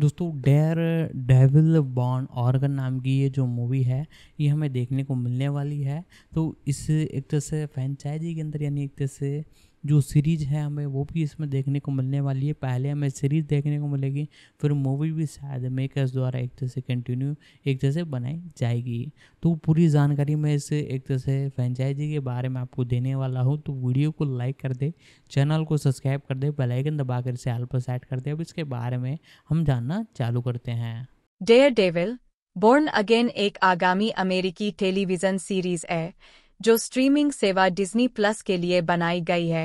दोस्तों dare devil बॉन organ नाम की ये जो मूवी है ये हमें देखने को मिलने वाली है तो इस एक तरह से फ्रेंचाइजी के अंदर यानी एक तरह से जो सीरीज़ है हमें वो भी इसमें देखने को मिलने वाली है पहले हमें सीरीज़ देखने को मिलेगी फिर मूवी भी शायद मेकर्स द्वारा एक तरह से कंटिन्यू एक तरह से बनाई जाएगी तो पूरी जानकारी मैं इस एक तरह से फ्रेंचाइजी के बारे में आपको देने वाला हूँ तो वीडियो को लाइक कर दे चैनल को सब्सक्राइब कर दे बेलाइकन दबा कर इसे हेल्प सेट कर दे अब इसके बारे में हम जानना चालू करते हैं डेयर डेविल बोर्न अगेन एक आगामी अमेरिकी टेलीविज़न सीरीज़ है जो स्ट्रीमिंग सेवा डिज्नी प्लस के लिए बनाई गई है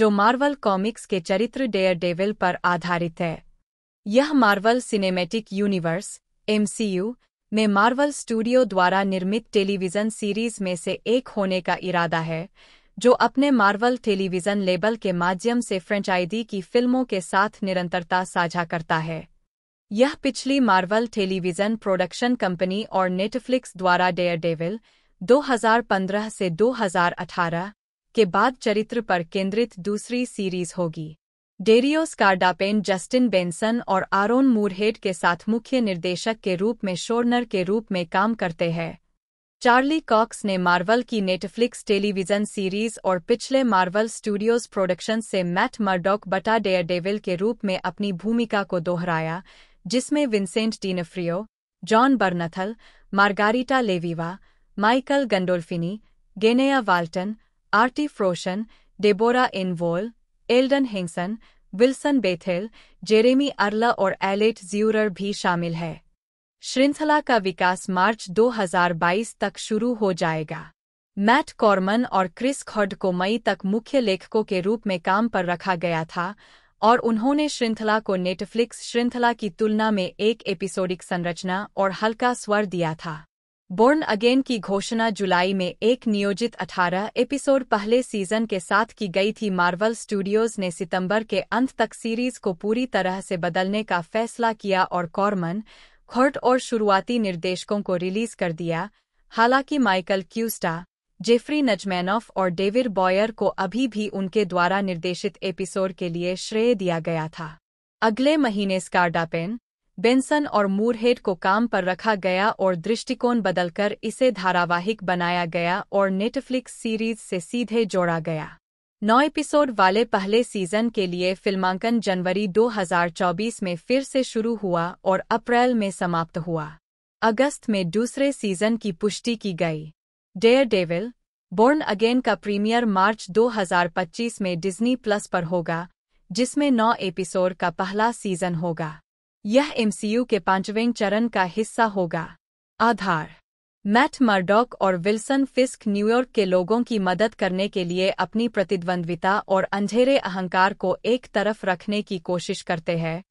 जो मार्वल कॉमिक्स के चरित्र डेयर डेविल पर आधारित है यह मार्वल सिनेमैटिक यूनिवर्स एमसीयू में मार्वल स्टूडियो द्वारा निर्मित टेलीविजन सीरीज में से एक होने का इरादा है जो अपने मार्वल टेलीविजन लेबल के माध्यम से फ्रेंचाइजी की फिल्मों के साथ निरंतरता साझा करता है यह पिछली मार्वल टेलीविजन प्रोडक्शन कंपनी और नेटफ्लिक्स द्वारा डेयर डेविल 2015 से 2018 के बाद चरित्र पर केंद्रित दूसरी सीरीज होगी डेरियो कार्डापेन जस्टिन बेंसन और आरोन मूरहेड के साथ मुख्य निर्देशक के रूप में शोरनर के रूप में काम करते हैं चार्ली कॉक्स ने मार्वल की नेटफ्लिक्स टेलीविजन सीरीज और पिछले मार्वल स्टूडियोज प्रोडक्शन से मैट मर्डॉक बटा डेयर डेविल के रूप में अपनी भूमिका को दोहराया जिसमें Vincent D'Onofrio Jon Bernthal Margarita Levieva Michael Gandolfini, Genea Walton, Artie Froschen, Deborah Invol, Elden Henson Wilson Bethel Jeremy Earl और एलेट ज्यूरर भी शामिल है श्रृंखला का विकास मार्च 2022 तक शुरू हो जाएगा मैट कॉर्मन और क्रिस खड को मई तक मुख्य लेखकों के रूप में काम पर रखा गया था और उन्होंने श्रृंखला को नेटफ्लिक्स श्रृंखला की तुलना में एक एपिसोडिक संरचना और हल्का स्वर दिया था बोर्न अगेन की घोषणा जुलाई में एक नियोजित 18 एपिसोड पहले सीजन के साथ की गई थी मार्वल स्टूडियोज ने सितंबर के अंत तक सीरीज को पूरी तरह से बदलने का फैसला किया और कॉर्मन खर्ट और शुरुआती निर्देशकों को रिलीज कर दिया हालांकि माइकल क्यूस्टा जेफरी नजमैनॉफ और डेविड बॉयर को अभी भी उनके द्वारा निर्देशित एपिसोड के लिए श्रेय दिया गया था अगले महीने स्कार्डापेन बेंसन और मूरहेड को काम पर रखा गया और दृष्टिकोण बदलकर इसे धारावाहिक बनाया गया और नेटफ्लिक्स सीरीज से सीधे जोड़ा गया नौ एपिसोड वाले पहले सीजन के लिए फिल्मांकन जनवरी 2024 में फिर से शुरू हुआ और अप्रैल में समाप्त हुआ अगस्त में दूसरे सीजन की पुष्टि की गई डेयर डेविल बोर्न अगेन का प्रीमियर मार्च 2025 में डिज्नी प्लस पर होगा जिसमें नौ एपिसोड का पहला सीजन होगा यह एमसीयू के पांचवें चरण का हिस्सा होगा आधार मैट मर्डॉक और विल्सन फिस्क न्यूयॉर्क के लोगों की मदद करने के लिए अपनी प्रतिद्वंद्विता और अंधेरे अहंकार को एक तरफ रखने की कोशिश करते हैं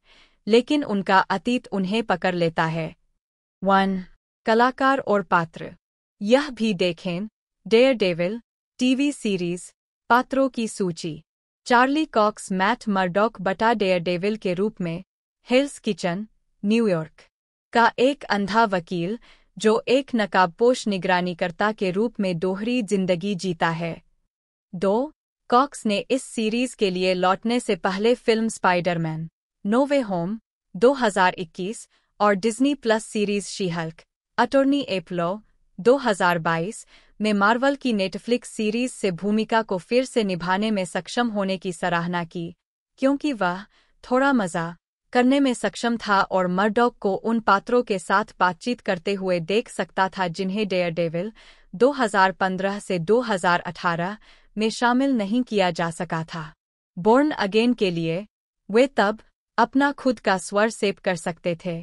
लेकिन उनका अतीत उन्हें पकड़ लेता है वन कलाकार और पात्र यह भी देखें डेयर डेविल टीवी सीरीज पात्रों की सूची चार्ली कॉक्स मैट मर्डॉक बटा डेयर डेविल के रूप में हिल्स किचन न्यूयॉर्क का एक अंधा वकील जो एक नकाबपोश निगरानीकर्ता के रूप में दोहरी जिंदगी जीता है दो कॉक्स ने इस सीरीज के लिए लौटने से पहले film Spider Man no way home 2021 और Disney plus series She Hulk attorney एप्लो 2022 में मार्वल की नेटफ्लिक्स सीरीज से भूमिका को फिर से निभाने में सक्षम होने की सराहना की क्योंकि वह थोड़ा मज़ा करने में सक्षम था और मर्डॉक को उन पात्रों के साथ बातचीत करते हुए देख सकता था जिन्हें डेयर डेविल 2015 से 2018 में शामिल नहीं किया जा सका था बोर्न अगेन के लिए वे तब अपना खुद का स्वर सेप कर सकते थे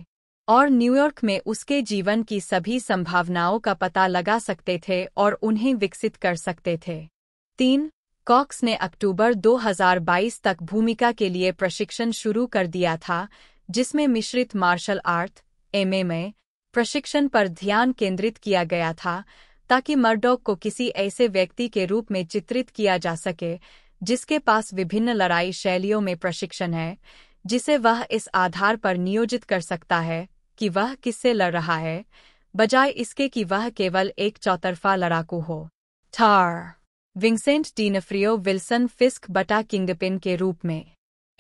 और न्यूयॉर्क में उसके जीवन की सभी संभावनाओं का पता लगा सकते थे और उन्हें विकसित कर सकते थे तीन कॉक्स ने अक्टूबर 2022 तक भूमिका के लिए प्रशिक्षण शुरू कर दिया था जिसमें मिश्रित मार्शल आर्ट एमएमए प्रशिक्षण पर ध्यान केंद्रित किया गया था ताकि मर्डोक को किसी ऐसे व्यक्ति के रूप में चित्रित किया जा सके जिसके पास विभिन्न लड़ाई शैलियों में प्रशिक्षण है जिसे वह इस आधार पर नियोजित कर सकता है कि वह किससे लड़ रहा है बजाय इसके कि वह केवल एक चौतरफा लड़ाकू हो थार विंसेंट डीनफ्रियो विल्सन फिस्क बटा किंगपिन के रूप में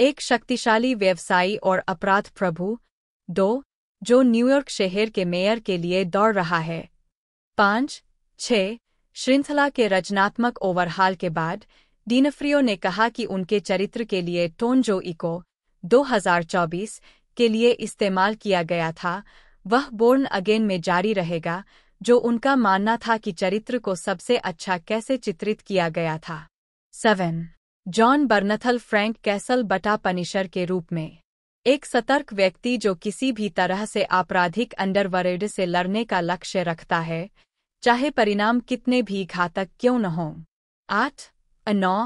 एक शक्तिशाली व्यवसायी और अपराध प्रभु दो जो न्यूयॉर्क शहर के मेयर के लिए दौड़ रहा है पांच छः श्रृंखला के रचनात्मक ओवरहाल के बाद डीनफ्रियो ने कहा कि उनके चरित्र के लिए टोनजोई इको 2024 के लिए इस्तेमाल किया गया था वह बोर्न अगेन में जारी रहेगा जो उनका मानना था कि चरित्र को सबसे अच्छा कैसे चित्रित किया गया था seven Jon Bernthal Frank Castle बटा पनिशर के रूप में एक सतर्क व्यक्ति जो किसी भी तरह से आपराधिक अंडरवर्ल्ड से लड़ने का लक्ष्य रखता है चाहे परिणाम कितने भी घातक क्यों न हों आठ नौ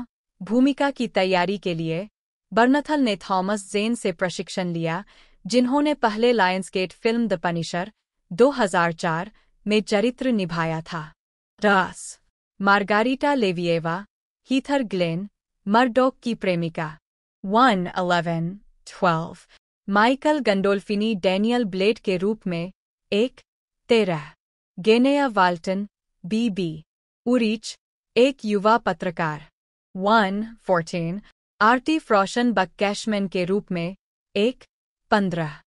भूमिका की तैयारी के लिए बर्नथल ने थॉमस जेन से प्रशिक्षण लिया जिन्होंने पहले लायंसगेट फिल्म द पनिशर 2004 में चरित्र निभाया था रास Margarita Levieva Heather Glenn Murdock की प्रेमिका one eleven twelve Michael Gandolfini Daniel Blake के रूप में एक तेरह Genneya Walton B B Urich एक युवा पत्रकार वन फोर्टीन आरती फ्रॉशन बकैशमैन के रूप में एक पंद्रह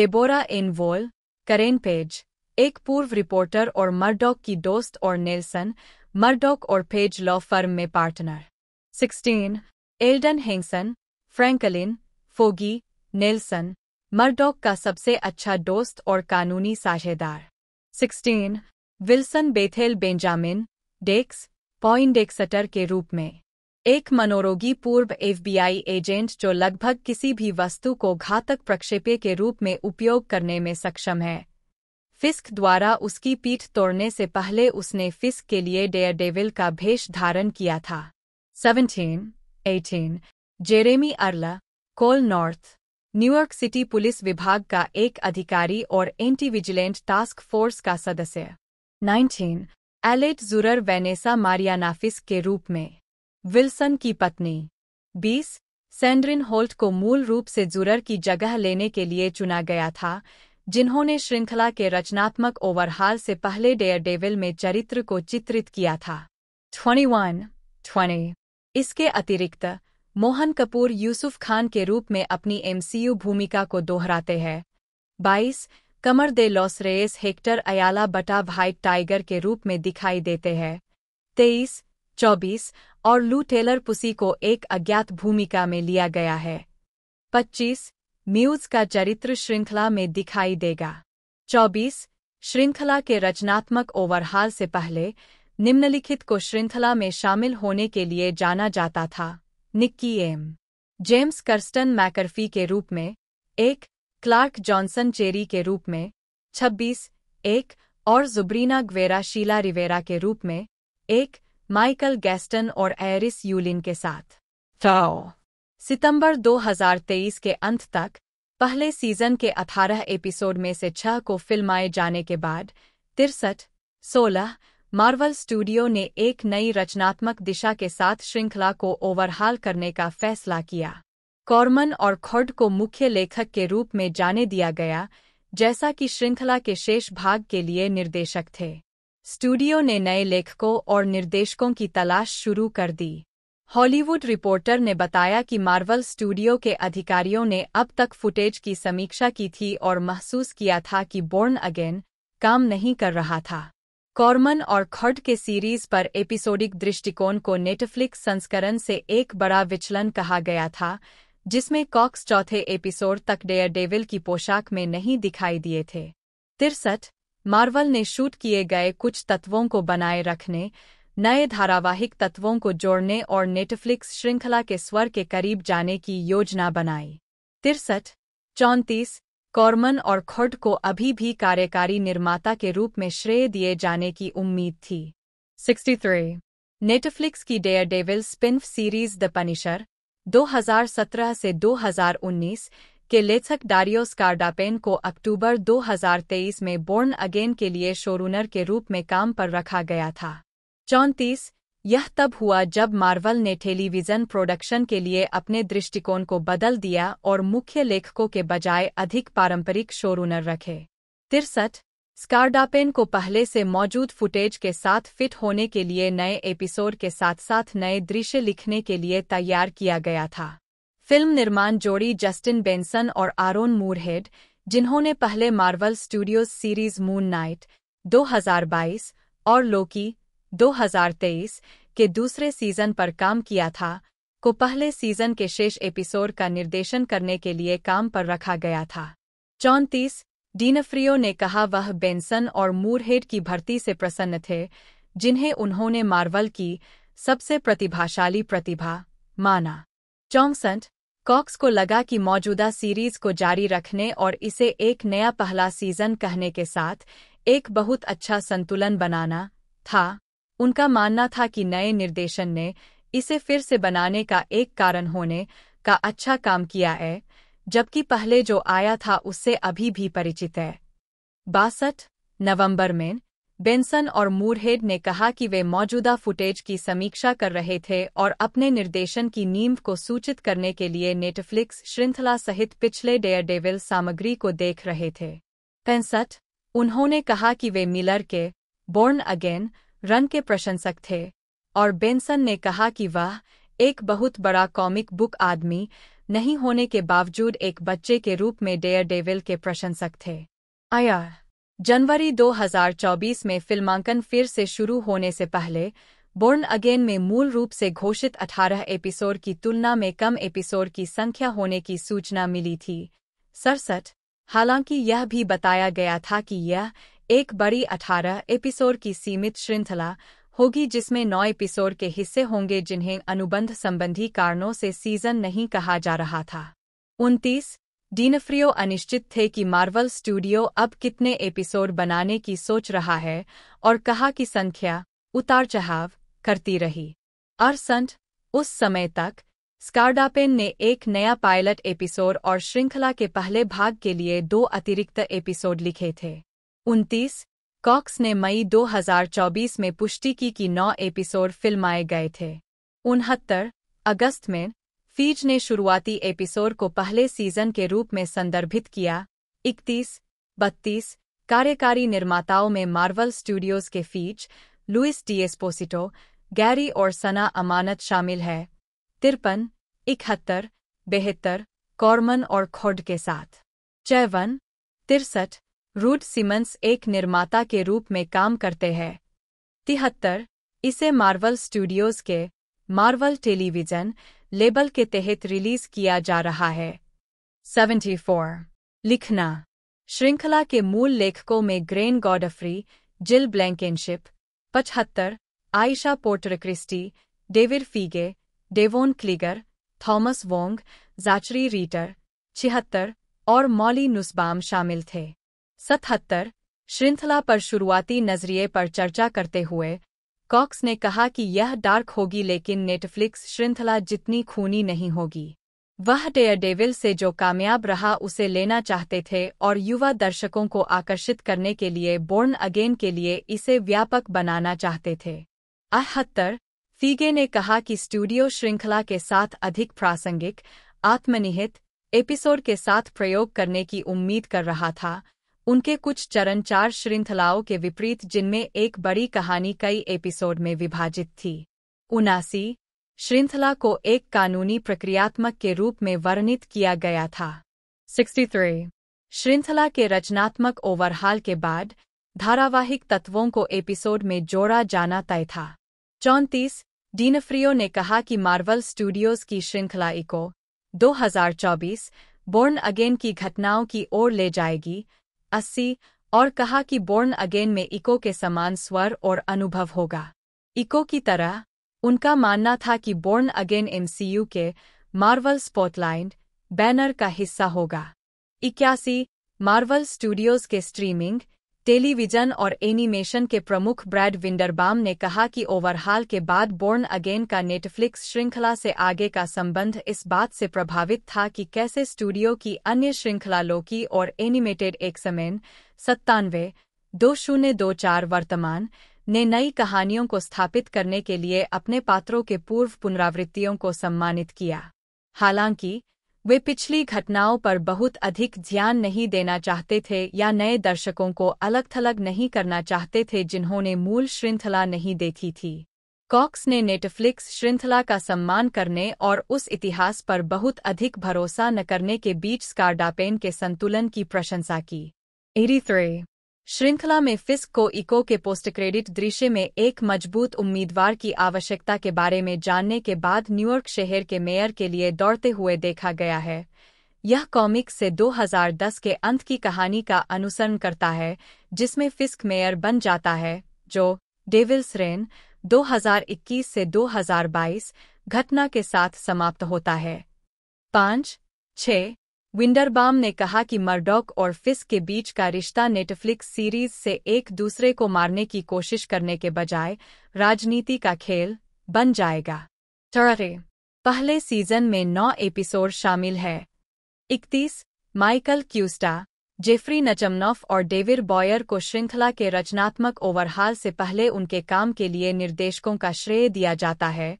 डेबोरा इनवोल करेन पेज एक पूर्व रिपोर्टर और मर्डॉक की दोस्त और नेल्सन मर्डॉक और पेज लॉ फर्म में partner 16. Elden Henson Franklin Foggy Nelson Murdock का सबसे अच्छा दोस्त और कानूनी साझेदार 16. Wilson Bethel Benjamin Dex Poindexter के रूप में एक मनोरोगी पूर्व एफबीआई एजेंट जो लगभग किसी भी वस्तु को घातक प्रक्षेपे के रूप में उपयोग करने में सक्षम है फिस्क द्वारा उसकी पीठ तोड़ने से पहले उसने फिस्क के लिए डेयर डेविल का भेष धारण किया था seventeen eighteen Jeremy Earl Cole North New York city police विभाग का एक अधिकारी और एंटी विजिलेंट टास्क फोर्स का सदस्य 19. एलेट जुरर वेनेसा मारियानाफिस के रूप में विल्सन की पत्नी 20. सेंड्रिन होल्ट को मूल रूप से जुरर की जगह लेने के लिए चुना गया था जिन्होंने श्रृंखला के रचनात्मक ओवरहाल से पहले डेयर डेविल में चरित्र को चित्रित किया था 21, 20 इसके अतिरिक्त मोहन कपूर यूसुफ खान के रूप में अपनी एमसीयू भूमिका को दोहराते हैं 22 Kamar de los Reyes Hector Ayala बटा भाई टाइगर के रूप में दिखाई देते हैं 23, 24 और लू टेलर पुसी को एक अज्ञात भूमिका में लिया गया है 25, म्यूज का चरित्र श्रृंखला में दिखाई देगा 24. श्रृंखला के रचनात्मक ओवरहाल से पहले निम्नलिखित को श्रृंखला में शामिल होने के लिए जाना जाता था Nikki M James Kirsten McDuffie के रूप में एक क्लार्क जॉनसन चेरी के रूप में 26 एक और जुब्रीना ग्वेरा शीला रिवेरा के रूप में एक माइकल गैस्टन और एरिस यूलिन के साथ सितंबर 2023 के अंत तक पहले सीजन के 18 एपिसोड में से छह को फिल्माए जाने के बाद तिरसठ सोलह मार्वल स्टूडियो ने एक नई रचनात्मक दिशा के साथ श्रृंखला को ओवरहाल करने का फैसला किया कॉर्मन और खर्ड को मुख्य लेखक के रूप में जाने दिया गया जैसा कि श्रृंखला के शेष भाग के लिए निर्देशक थे स्टूडियो ने नए लेखकों और निर्देशकों की तलाश शुरू कर दी हॉलीवुड रिपोर्टर ने बताया कि मार्वल स्टूडियो के अधिकारियों ने अब तक फुटेज की समीक्षा की थी और महसूस किया था कि बोर्न अगेन काम नहीं कर रहा था कॉर्मन और खड के सीरीज पर एपिसोडिक दृष्टिकोण को नेटफ्लिक्स संस्करण से एक बड़ा विचलन कहा गया था जिसमें कॉक्स चौथे एपिसोड तक डेयर डेविल की पोशाक में नहीं दिखाई दिए थे तिरसठ मार्वल ने शूट किए गए कुछ तत्वों को बनाए रखने नए धारावाहिक तत्वों को जोड़ने और नेटफ्लिक्स श्रृंखला के स्वर के करीब जाने की योजना बनाई तिरसठ चौंतीस कॉर्मन और खड को अभी भी कार्यकारी निर्माता के रूप में श्रेय दिए जाने की उम्मीद थी 63. नेटफ्लिक्स की Daredevil spinoff series the Punisher 2017 से 2019 के लेखक डारियोस कार्डापेन को अक्टूबर 2023 में बोर्न अगेन के लिए शोरूनर के रूप में काम पर रखा गया था चौंतीस यह तब हुआ जब मार्वल ने टेलीविजन प्रोडक्शन के लिए अपने दृष्टिकोण को बदल दिया और मुख्य लेखकों के बजाय अधिक पारंपरिक शोरूनर रखे तिरसठ स्कारडापेन को पहले से मौजूद फुटेज के साथ फिट होने के लिए नए एपिसोड के साथ साथ नए दृश्य लिखने के लिए तैयार किया गया था फिल्म निर्माण जोड़ी जस्टिन बेंसन और आरोन मूरहेड जिन्होंने पहले Marvel Studios series Moon Knight 2022 और लोकी 2023 के दूसरे सीजन पर काम किया था को पहले सीजन के शेष एपिसोड का निर्देशन करने के लिए काम पर रखा गया था चौंतीस डीनफ्रियो ने कहा वह बेंसन और मूरहेड की भर्ती से प्रसन्न थे जिन्हें उन्होंने मार्वल की सबसे प्रतिभाशाली प्रतिभा माना चौंसठ कॉक्स को लगा कि मौजूदा सीरीज को जारी रखने और इसे एक नया पहला सीजन कहने के साथ एक बहुत अच्छा संतुलन बनाना था उनका मानना था कि नए निर्देशन ने इसे फिर से बनाने का एक कारण होने का अच्छा काम किया है जबकि पहले जो आया था उससे अभी भी परिचित है बासठ नवंबर में बेंसन और मूरहेड ने कहा कि वे मौजूदा फुटेज की समीक्षा कर रहे थे और अपने निर्देशन की नींव को सूचित करने के लिए नेटफ्लिक्स श्रृंखला सहित पिछले डेयर डेविल सामग्री को देख रहे थे पैंसठ उन्होंने कहा कि वे मिलर के बोर्न अगेन रन के प्रशंसक थे और बेंसन ने कहा कि वह एक बहुत बड़ा कॉमिक बुक आदमी नहीं होने के बावजूद एक बच्चे के रूप में डेयर डेविल के प्रशंसक थे आया जनवरी 2024 में फिल्मांकन फिर से शुरू होने से पहले बोर्न अगेन में मूल रूप से घोषित 18 एपिसोड की तुलना में कम एपिसोड की संख्या होने की सूचना मिली थी सरसठ हालांकि यह भी बताया गया था कि यह एक बड़ी अठारह एपिसोड की सीमित श्रृंखला होगी जिसमें नौ एपिसोड के हिस्से होंगे जिन्हें अनुबंध संबंधी कारणों से सीजन नहीं कहा जा रहा था उनतीस डीनफ्रियो अनिश्चित थे कि मार्वल स्टूडियो अब कितने एपिसोड बनाने की सोच रहा है और कहा कि संख्या उतार चढ़ाव करती रही अरसंट उस समय तक स्कार्डापेन ने एक नया पायलट एपिसोड और श्रृंखला के पहले भाग के लिए दो अतिरिक्त एपिसोड लिखे थे उनतीस कॉक्स ने मई 2024 में पुष्टि की कि नौ एपिसोड फिल्माए गए थे उनहत्तर अगस्त में फीज ने शुरुआती एपिसोड को पहले सीजन के रूप में संदर्भित किया इकतीस बत्तीस कार्यकारी निर्माताओं में मार्वल स्टूडियोज के फीच लुइस डीएसपोसिटो गैरी और सना अमानत शामिल है तिरपन इकहत्तर बेहतर कॉर्मन और खोड के साथ चैवन तिरसठ रूड सिमंस एक निर्माता के रूप में काम करते हैं तिहत्तर इसे मार्वल स्टूडियोज के मार्वल टेलीविजन लेबल के तहत रिलीज किया जा रहा है 74. लिखना श्रृंखला के मूल लेखकों में ग्रेन गॉडफ्री जिल ब्लैंकेनशिप पचहत्तर Aisha Porter Christie David Feige Devon Kliger Thomas Wong Zachary Reiter छिहत्तर और मॉली नुस्बाम शामिल थे सतहत्तर श्रृंखला पर शुरुआती नजरिए पर चर्चा करते हुए कॉक्स ने कहा कि यह डार्क होगी लेकिन नेटफ्लिक्स श्रृंखला जितनी खूनी नहीं होगी वह डेयर डेविल से जो कामयाब रहा उसे लेना चाहते थे और युवा दर्शकों को आकर्षित करने के लिए बोर्न अगेन के लिए इसे व्यापक बनाना चाहते थे अहत्तर फीगे ने कहा कि स्टूडियो श्रृंखला के साथ अधिक प्रासंगिक आत्मनिहित एपिसोड के साथ प्रयोग करने की उम्मीद कर रहा था उनके कुछ चरण चार श्रृंखलाओं के विपरीत जिनमें एक बड़ी कहानी कई एपिसोड में विभाजित थी उनासी श्रृंखला को एक कानूनी प्रक्रियात्मक के रूप में वर्णित किया गया था 63. श्रृंखला के रचनात्मक ओवरहाल के बाद धारावाहिक तत्वों को एपिसोड में जोड़ा जाना तय था चौंतीस डीनफ्रियो ने कहा कि मार्वल स्टूडियोज की श्रृंखला इको 2024 बोर्न अगेन की घटनाओं की ओर ले जाएगी अस्सी और कहा कि बोर्न अगेन में इको के समान स्वर और अनुभव होगा इको की तरह उनका मानना था कि बोर्न अगेन एमसीयू के मार्वल स्पॉटलाइट बैनर का हिस्सा होगा इक्यासी मार्वल स्टूडियोज के स्ट्रीमिंग टेलीविजन और एनिमेशन के प्रमुख ब्रैड विंडरबाम ने कहा कि ओवरहाल के बाद बोर्न अगेन का नेटफ्लिक्स श्रृंखला से आगे का संबंध इस बात से प्रभावित था कि कैसे स्टूडियो की अन्य श्रृंखला लोकी और एनिमेटेड एक समेन सत्तानवे दो शून्य दो चार वर्तमान ने नई कहानियों को स्थापित करने के लिए अपने पात्रों के पूर्व पुनरावृत्तियों को सम्मानित किया हालांकि वे पिछली घटनाओं पर बहुत अधिक ध्यान नहीं देना चाहते थे या नए दर्शकों को अलग थलग नहीं करना चाहते थे जिन्होंने मूल श्रृंखला नहीं देखी थी कॉक्स ने नेटफ्लिक्स श्रृंखला का सम्मान करने और उस इतिहास पर बहुत अधिक भरोसा न करने के बीच स्कार्डापेन के संतुलन की प्रशंसा की एरी श्रृंखला में फिस्क को इको के पोस्ट क्रेडिट दृश्य में एक मजबूत उम्मीदवार की आवश्यकता के बारे में जानने के बाद न्यूयॉर्क शहर के मेयर के लिए दौड़ते हुए देखा गया है यह कॉमिक से 2010 के अंत की कहानी का अनुसरण करता है जिसमें फिस्क मेयर बन जाता है जो डेविल्स रेन 2021 से 2022 घटना के साथ समाप्त होता है पाँच छ विंडरबाम ने कहा कि मर्डॉक और फिस के बीच का रिश्ता नेटफ्लिक्स सीरीज से एक दूसरे को मारने की कोशिश करने के बजाय राजनीति का खेल बन जाएगा चढ़े पहले सीजन में नौ एपिसोड शामिल है इकतीस माइकल क्यूस्टा जेफरी नचमनॉफ और डेविड बॉयर को श्रृंखला के रचनात्मक ओवरहाल से पहले उनके काम के लिए निर्देशकों का श्रेय दिया जाता है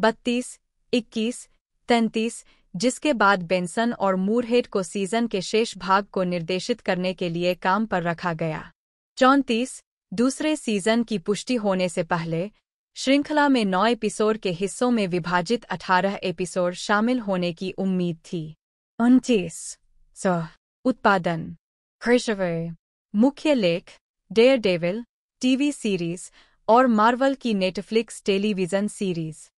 बत्तीस इक्कीस तैंतीस जिसके बाद बेंसन और मूरहेड को सीजन के शेष भाग को निर्देशित करने के लिए काम पर रखा गया चौंतीस दूसरे सीजन की पुष्टि होने से पहले श्रृंखला में नौ एपिसोड के हिस्सों में विभाजित अठारह एपिसोड शामिल होने की उम्मीद थी उनतीस स उत्पादन कृषवे मुख्य लेख डेयर डेविल टीवी सीरीज और मार्वल की Netflix television series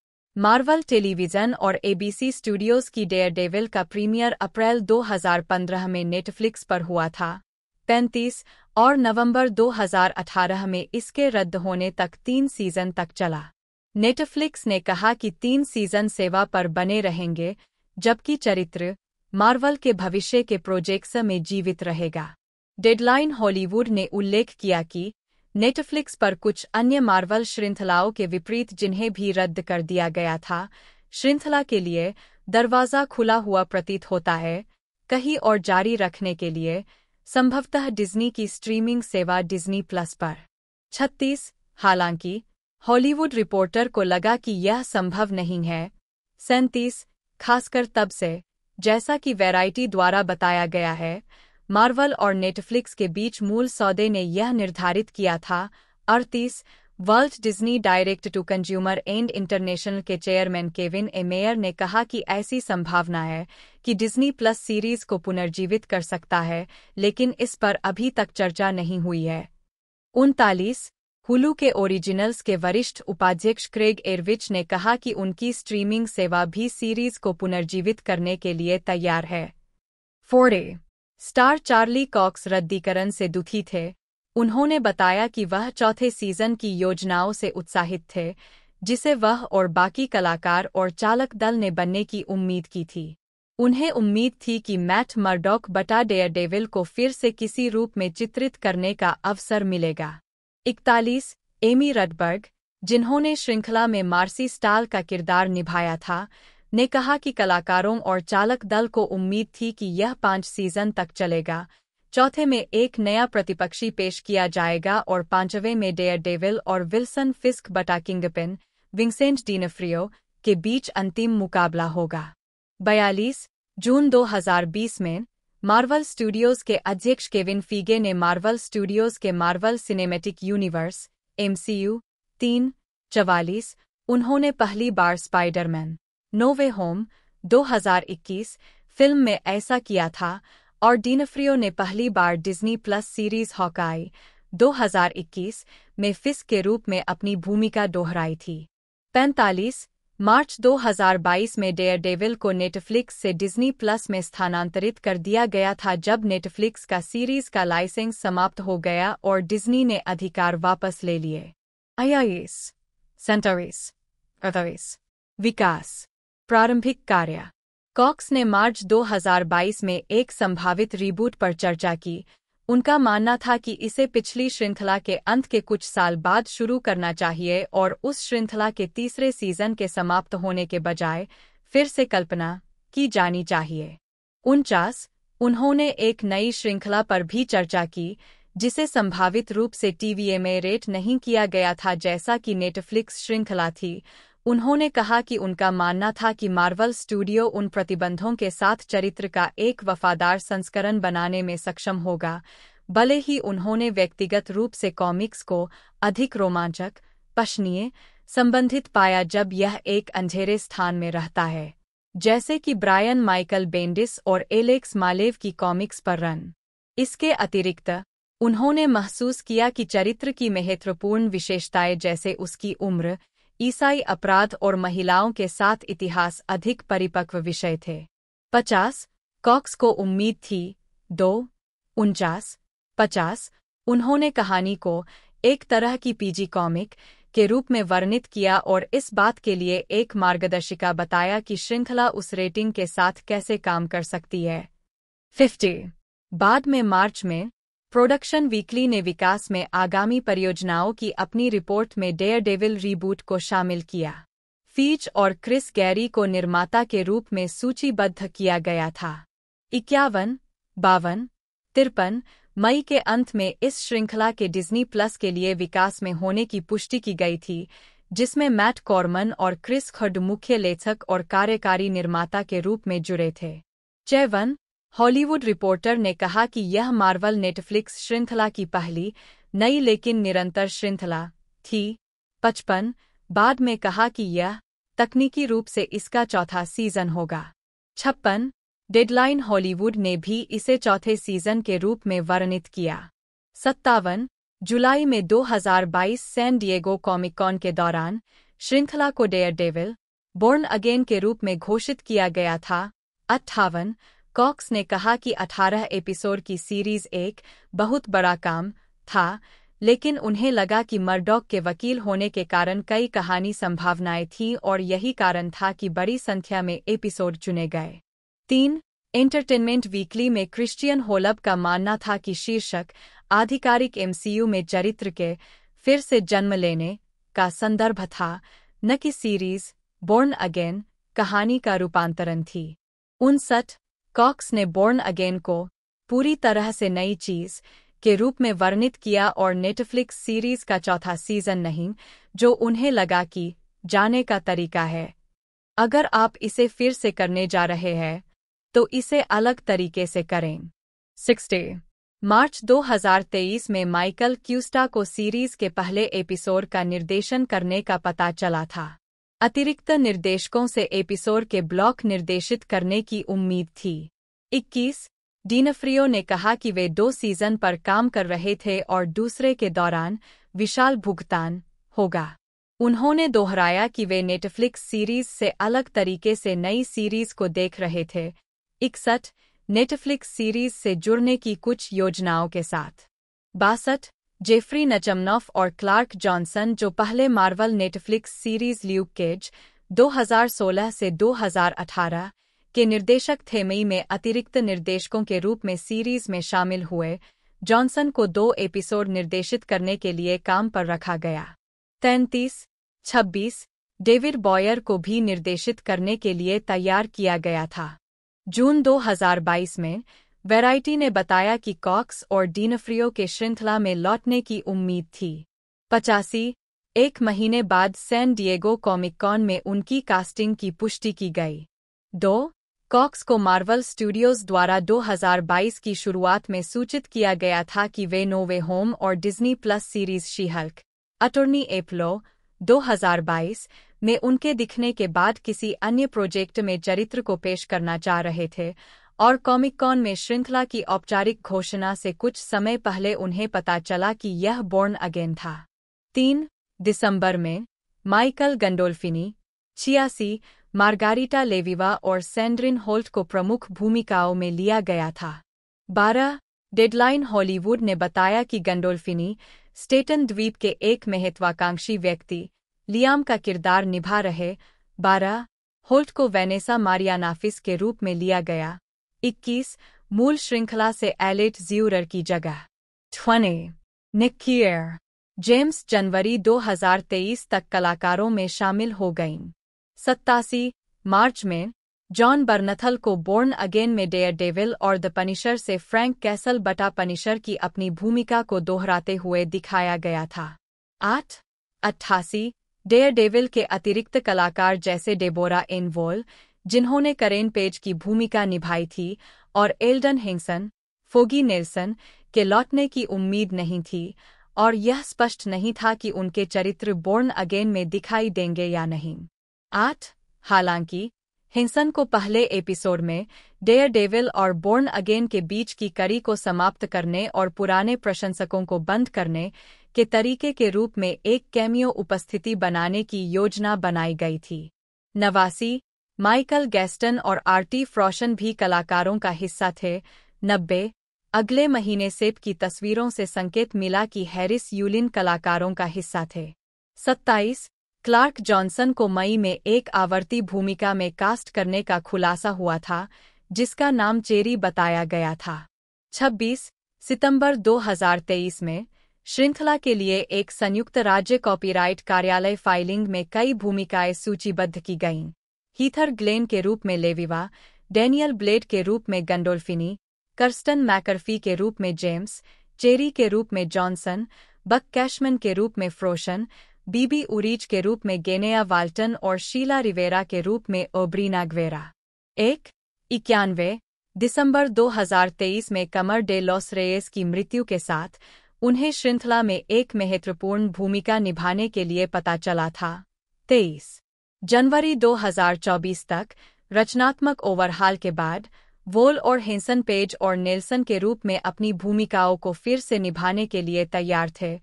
Marvel Television और एबीसी स्टूडियोज की डेयर डेविल का प्रीमियर अप्रैल 2015 में नेटफ्लिक्स पर हुआ था 35 और नवंबर 2018 में इसके रद्द होने तक तीन सीजन तक चला नेटफ्लिक्स ने कहा कि तीन सीजन सेवा पर बने रहेंगे जबकि चरित्र मार्वल के भविष्य के प्रोजेक्ट्स में जीवित रहेगा डेडलाइन हॉलीवुड ने उल्लेख किया कि नेटफ्लिक्स पर कुछ अन्य मार्वल श्रृंखलाओं के विपरीत जिन्हें भी रद्द कर दिया गया था श्रृंखला के लिए दरवाज़ा खुला हुआ प्रतीत होता है कहीं और जारी रखने के लिए संभवतः डिज्नी की स्ट्रीमिंग सेवा डिज्नी प्लस पर छत्तीस हालांकि हॉलीवुड रिपोर्टर को लगा कि यह संभव नहीं है सैंतीस खासकर तब से जैसा कि वैरायटी द्वारा बताया गया है मार्वल और नेटफ्लिक्स के बीच मूल सौदे ने यह निर्धारित किया था अड़तीस World Disney Direct to Consumer and International के चेयरमैन केविन ए मेयर ने कहा कि ऐसी संभावना है कि डिज्नी प्लस सीरीज को पुनर्जीवित कर सकता है लेकिन इस पर अभी तक चर्चा नहीं हुई है उनतालीस हुलू के ओरिजिनल्स के वरिष्ठ उपाध्यक्ष क्रेग एरविच ने कहा कि उनकी स्ट्रीमिंग सेवा भी सीरीज को पुनर्जीवित करने के लिए तैयार है फोरे स्टार चार्ली कॉक्स रद्दीकरण से दुखी थे उन्होंने बताया कि वह चौथे सीजन की योजनाओं से उत्साहित थे जिसे वह और बाकी कलाकार और चालक दल ने बनने की उम्मीद की थी उन्हें उम्मीद थी कि मैट मर्डॉक बटा डेयर डेविल को फिर से किसी रूप में चित्रित करने का अवसर मिलेगा इकतालीस एमी रडबर्ग जिन्होंने श्रृंखला में मार्सी स्टाल का किरदार निभाया था ने कहा कि कलाकारों और चालक दल को उम्मीद थी कि यह पांच सीजन तक चलेगा चौथे में एक नया प्रतिपक्षी पेश किया जाएगा और पांचवें में डेयर डेविल और विल्सन फिस्क बटा किंगपिन विंसेंट डीनफ्रियो के बीच अंतिम मुकाबला होगा बयालीस जून 2020 में मार्वल स्टूडियोज के अध्यक्ष केविन फीगे ने मार्वल स्टूडियोज के मार्वल सिनेमेटिक यूनिवर्स एमसीयू तीन चवालीस उन्होंने पहली बार स्पाइडरमैन नोवे होम 2021 फिल्म में ऐसा किया था और डीनफ्रियो ने पहली बार डिज्नी प्लस सीरीज हॉकाई 2021 में फिस के रूप में अपनी भूमिका दोहराई थी 45 मार्च 2022 में डेयर डेविल को नेटफ्लिक्स से डिज्नी प्लस में स्थानांतरित कर दिया गया था जब नेटफ्लिक्स का सीरीज का लाइसेंस समाप्त हो गया और डिज्नी ने अधिकार वापस ले लिए आईआईएस सेंटरिस विकास प्रारंभिक कार्य कॉक्स ने मार्च 2022 में एक संभावित रिबूट पर चर्चा की उनका मानना था कि इसे पिछली श्रृंखला के अंत के कुछ साल बाद शुरू करना चाहिए और उस श्रृंखला के तीसरे सीजन के समाप्त होने के बजाय फिर से कल्पना की जानी चाहिए उनचास उन्होंने एक नई श्रृंखला पर भी चर्चा की जिसे संभावित रूप से टीवीए में रेट नहीं किया गया था जैसा कि नेटफ्लिक्स श्रृंखला थी उन्होंने कहा कि उनका मानना था कि मार्वल स्टूडियो उन प्रतिबंधों के साथ चरित्र का एक वफादार संस्करण बनाने में सक्षम होगा भले ही उन्होंने व्यक्तिगत रूप से कॉमिक्स को अधिक रोमांचक पशनीय संबंधित पाया जब यह एक अंधेरे स्थान में रहता है जैसे कि ब्रायन माइकल बेंडिस और एलेक्स मालेव की कॉमिक्स पर रन इसके अतिरिक्त उन्होंने महसूस किया कि चरित्र की महत्वपूर्ण विशेषताएं जैसे उसकी उम्र ईसाई अपराध और महिलाओं के साथ इतिहास अधिक परिपक्व विषय थे पचास कॉक्स को उम्मीद थी दो उनचास पचास उन्होंने कहानी को एक तरह की पीजी कॉमिक के रूप में वर्णित किया और इस बात के लिए एक मार्गदर्शिका बताया कि श्रृंखला उस रेटिंग के साथ कैसे काम कर सकती है फिफ्टी बाद में मार्च में प्रोडक्शन वीकली ने विकास में आगामी परियोजनाओं की अपनी रिपोर्ट में डेयर डेविल रीबूट को शामिल किया फीच और क्रिस गैरी को निर्माता के रूप में सूचीबद्ध किया गया था इक्यावन बावन तिरपन मई के अंत में इस श्रृंखला के डिज्नी प्लस के लिए विकास में होने की पुष्टि की गई थी जिसमें मैट कॉर्मन और क्रिस खड मुख्य लेखक और कार्यकारी निर्माता के रूप में जुड़े थे चैवन हॉलीवुड रिपोर्टर ने कहा कि यह मार्वल नेटफ्लिक्स श्रृंखला की पहली नई लेकिन निरंतर श्रृंखला थी पचपन बाद में कहा कि यह तकनीकी रूप से इसका चौथा सीजन होगा छप्पन डेडलाइन हॉलीवुड ने भी इसे चौथे सीजन के रूप में वर्णित किया सत्तावन जुलाई में 2022 सैन डिएगो कॉमिक कॉन के दौरान श्रृंखला को डेयर डेविल बोर्न अगेन के रूप में घोषित किया गया था अट्ठावन कॉक्स ने कहा कि 18 एपिसोड की सीरीज एक बहुत बड़ा काम था लेकिन उन्हें लगा कि मर्डॉक के वकील होने के कारण कई कहानी संभावनाएं थीं और यही कारण था कि बड़ी संख्या में एपिसोड चुने गए तीन एंटरटेनमेंट वीकली में क्रिश्चियन होलब का मानना था कि शीर्षक आधिकारिक एमसीयू में चरित्र के फिर से जन्म लेने का संदर्भ था न कि सीरीज बोर्न अगेन कहानी का रूपांतरण थी उनसठ कॉक्स ने बोर्न अगेन को पूरी तरह से नई चीज के रूप में वर्णित किया और नेटफ्लिक्स सीरीज का चौथा सीजन नहीं जो उन्हें लगा कि जाने का तरीका है अगर आप इसे फिर से करने जा रहे हैं तो इसे अलग तरीके से करें सिक्सटे मार्च 2023 में माइकल क्यूस्टा को सीरीज के पहले एपिसोड का निर्देशन करने का पता चला था अतिरिक्त निर्देशकों से एपिसोड के ब्लॉक निर्देशित करने की उम्मीद थी 21. डीनफ्रियो ने कहा कि वे दो सीजन पर काम कर रहे थे और दूसरे के दौरान विशाल भुगतान होगा उन्होंने दोहराया कि वे नेटफ्लिक्स सीरीज से अलग तरीके से नई सीरीज को देख रहे थे इकसठ नेटफ्लिक्स सीरीज से जुड़ने की कुछ योजनाओं के साथ बासठ जेफरी नचमनॉफ और क्लार्क जॉनसन जो पहले Marvel Netflix series Luke Cage 2016 से 2018 के निर्देशक थे मई में अतिरिक्त निर्देशकों के रूप में सीरीज में शामिल हुए जॉनसन को दो एपिसोड निर्देशित करने के लिए काम पर रखा गया तैंतीस छब्बीस डेविड बॉयर को भी निर्देशित करने के लिए तैयार किया गया था जून 2022 में वेराइटी ने बताया कि कॉक्स और डीनफ्रियो के श्रृंखला में लौटने की उम्मीद थी पचासी एक महीने बाद सैन डिएगो कॉमिक कॉन में उनकी कास्टिंग की पुष्टि की गई दो कॉक्स को मार्वल स्टूडियोज द्वारा 2022 की शुरुआत में सूचित किया गया था कि वे नोवे होम और Disney plus series She Hulk attorney एप्लो 2022 में उनके दिखने के बाद किसी अन्य प्रोजेक्ट में चरित्र को पेश करना चाह रहे थे और कॉमिक कॉन में श्रृंखला की औपचारिक घोषणा से कुछ समय पहले उन्हें पता चला कि यह बोर्न अगेन था तीन दिसंबर में माइकल गंडोल्फिनी छियासी मार्गारिटा लेविवा और सैंड्रिन होल्ट को प्रमुख भूमिकाओं में लिया गया था बारह डेडलाइन हॉलीवुड ने बताया कि गंडोल्फिनी स्टेटन द्वीप के एक महत्वाकांक्षी व्यक्ति लियाम का किरदार निभा रहे बारह होल्ट को वेनेसा मारियानाफिस के रूप में लिया गया 21. मूल श्रृंखला से एलेट ज्यूरर की जगह 20. निक्कीयर जेम्स जनवरी 2023 तक कलाकारों में शामिल हो गईं सत्तासी मार्च में जॉन बर्नथल को बोर्न अगेन में डेयर डेविल और द पनिशर से फ्रैंक कैसल बटा पनिशर की अपनी भूमिका को दोहराते हुए दिखाया गया था आठ अट्ठासी डेयर डेविल के अतिरिक्त कलाकार जैसे डेबोरा इनवोल जिन्होंने करेन पेज की भूमिका निभाई थी और एल्डन हिंगसन फोगी नेल्सन के लौटने की उम्मीद नहीं थी और यह स्पष्ट नहीं था कि उनके चरित्र बोर्न अगेन में दिखाई देंगे या नहीं आठ हालांकि हिंसन को पहले एपिसोड में डेयर डेविल और बोर्न अगेन के बीच की कड़ी को समाप्त करने और पुराने प्रशंसकों को बंद करने के तरीके के रूप में एक कैमियो उपस्थिति बनाने की योजना बनाई गई थी नवासी माइकल गैस्टन और आरती फ्रॉशन भी कलाकारों का हिस्सा थे नब्बे अगले महीने सेब की तस्वीरों से संकेत मिला कि हैरिस यूलिन कलाकारों का हिस्सा थे सत्ताईस क्लार्क जॉनसन को मई में एक आवर्ती भूमिका में कास्ट करने का खुलासा हुआ था जिसका नाम चेरी बताया गया था 26 सितंबर 2023 में श्रृंखला के लिए एक संयुक्त राज्य कॉपीराइट कार्यालय फाइलिंग में कई भूमिकाएं सूचीबद्ध की गईं हीथर ग्लेन के रूप में लेविवा डेनियल ब्लेड के रूप में गंडोल्फिनी कर्स्टन मैकर्फी के रूप में जेम्स चेरी के रूप में जॉनसन बक कैशमन के रूप में फ्रोशन बीबी उरीज के रूप में गेनेया वाल्टन और शीला रिवेरा के रूप में ओब्रीना ग्वेरा एक इक्यानवे दिसंबर 2023 में कमर डे लॉस रेयस की मृत्यु के साथ उन्हें श्रृंखला में एक महत्वपूर्ण भूमिका निभाने के लिए पता चला था तेईस जनवरी 2024 तक रचनात्मक ओवरहाल के बाद वोल और हेंसन पेज और नेल्सन के रूप में अपनी भूमिकाओं को फिर से निभाने के लिए तैयार थे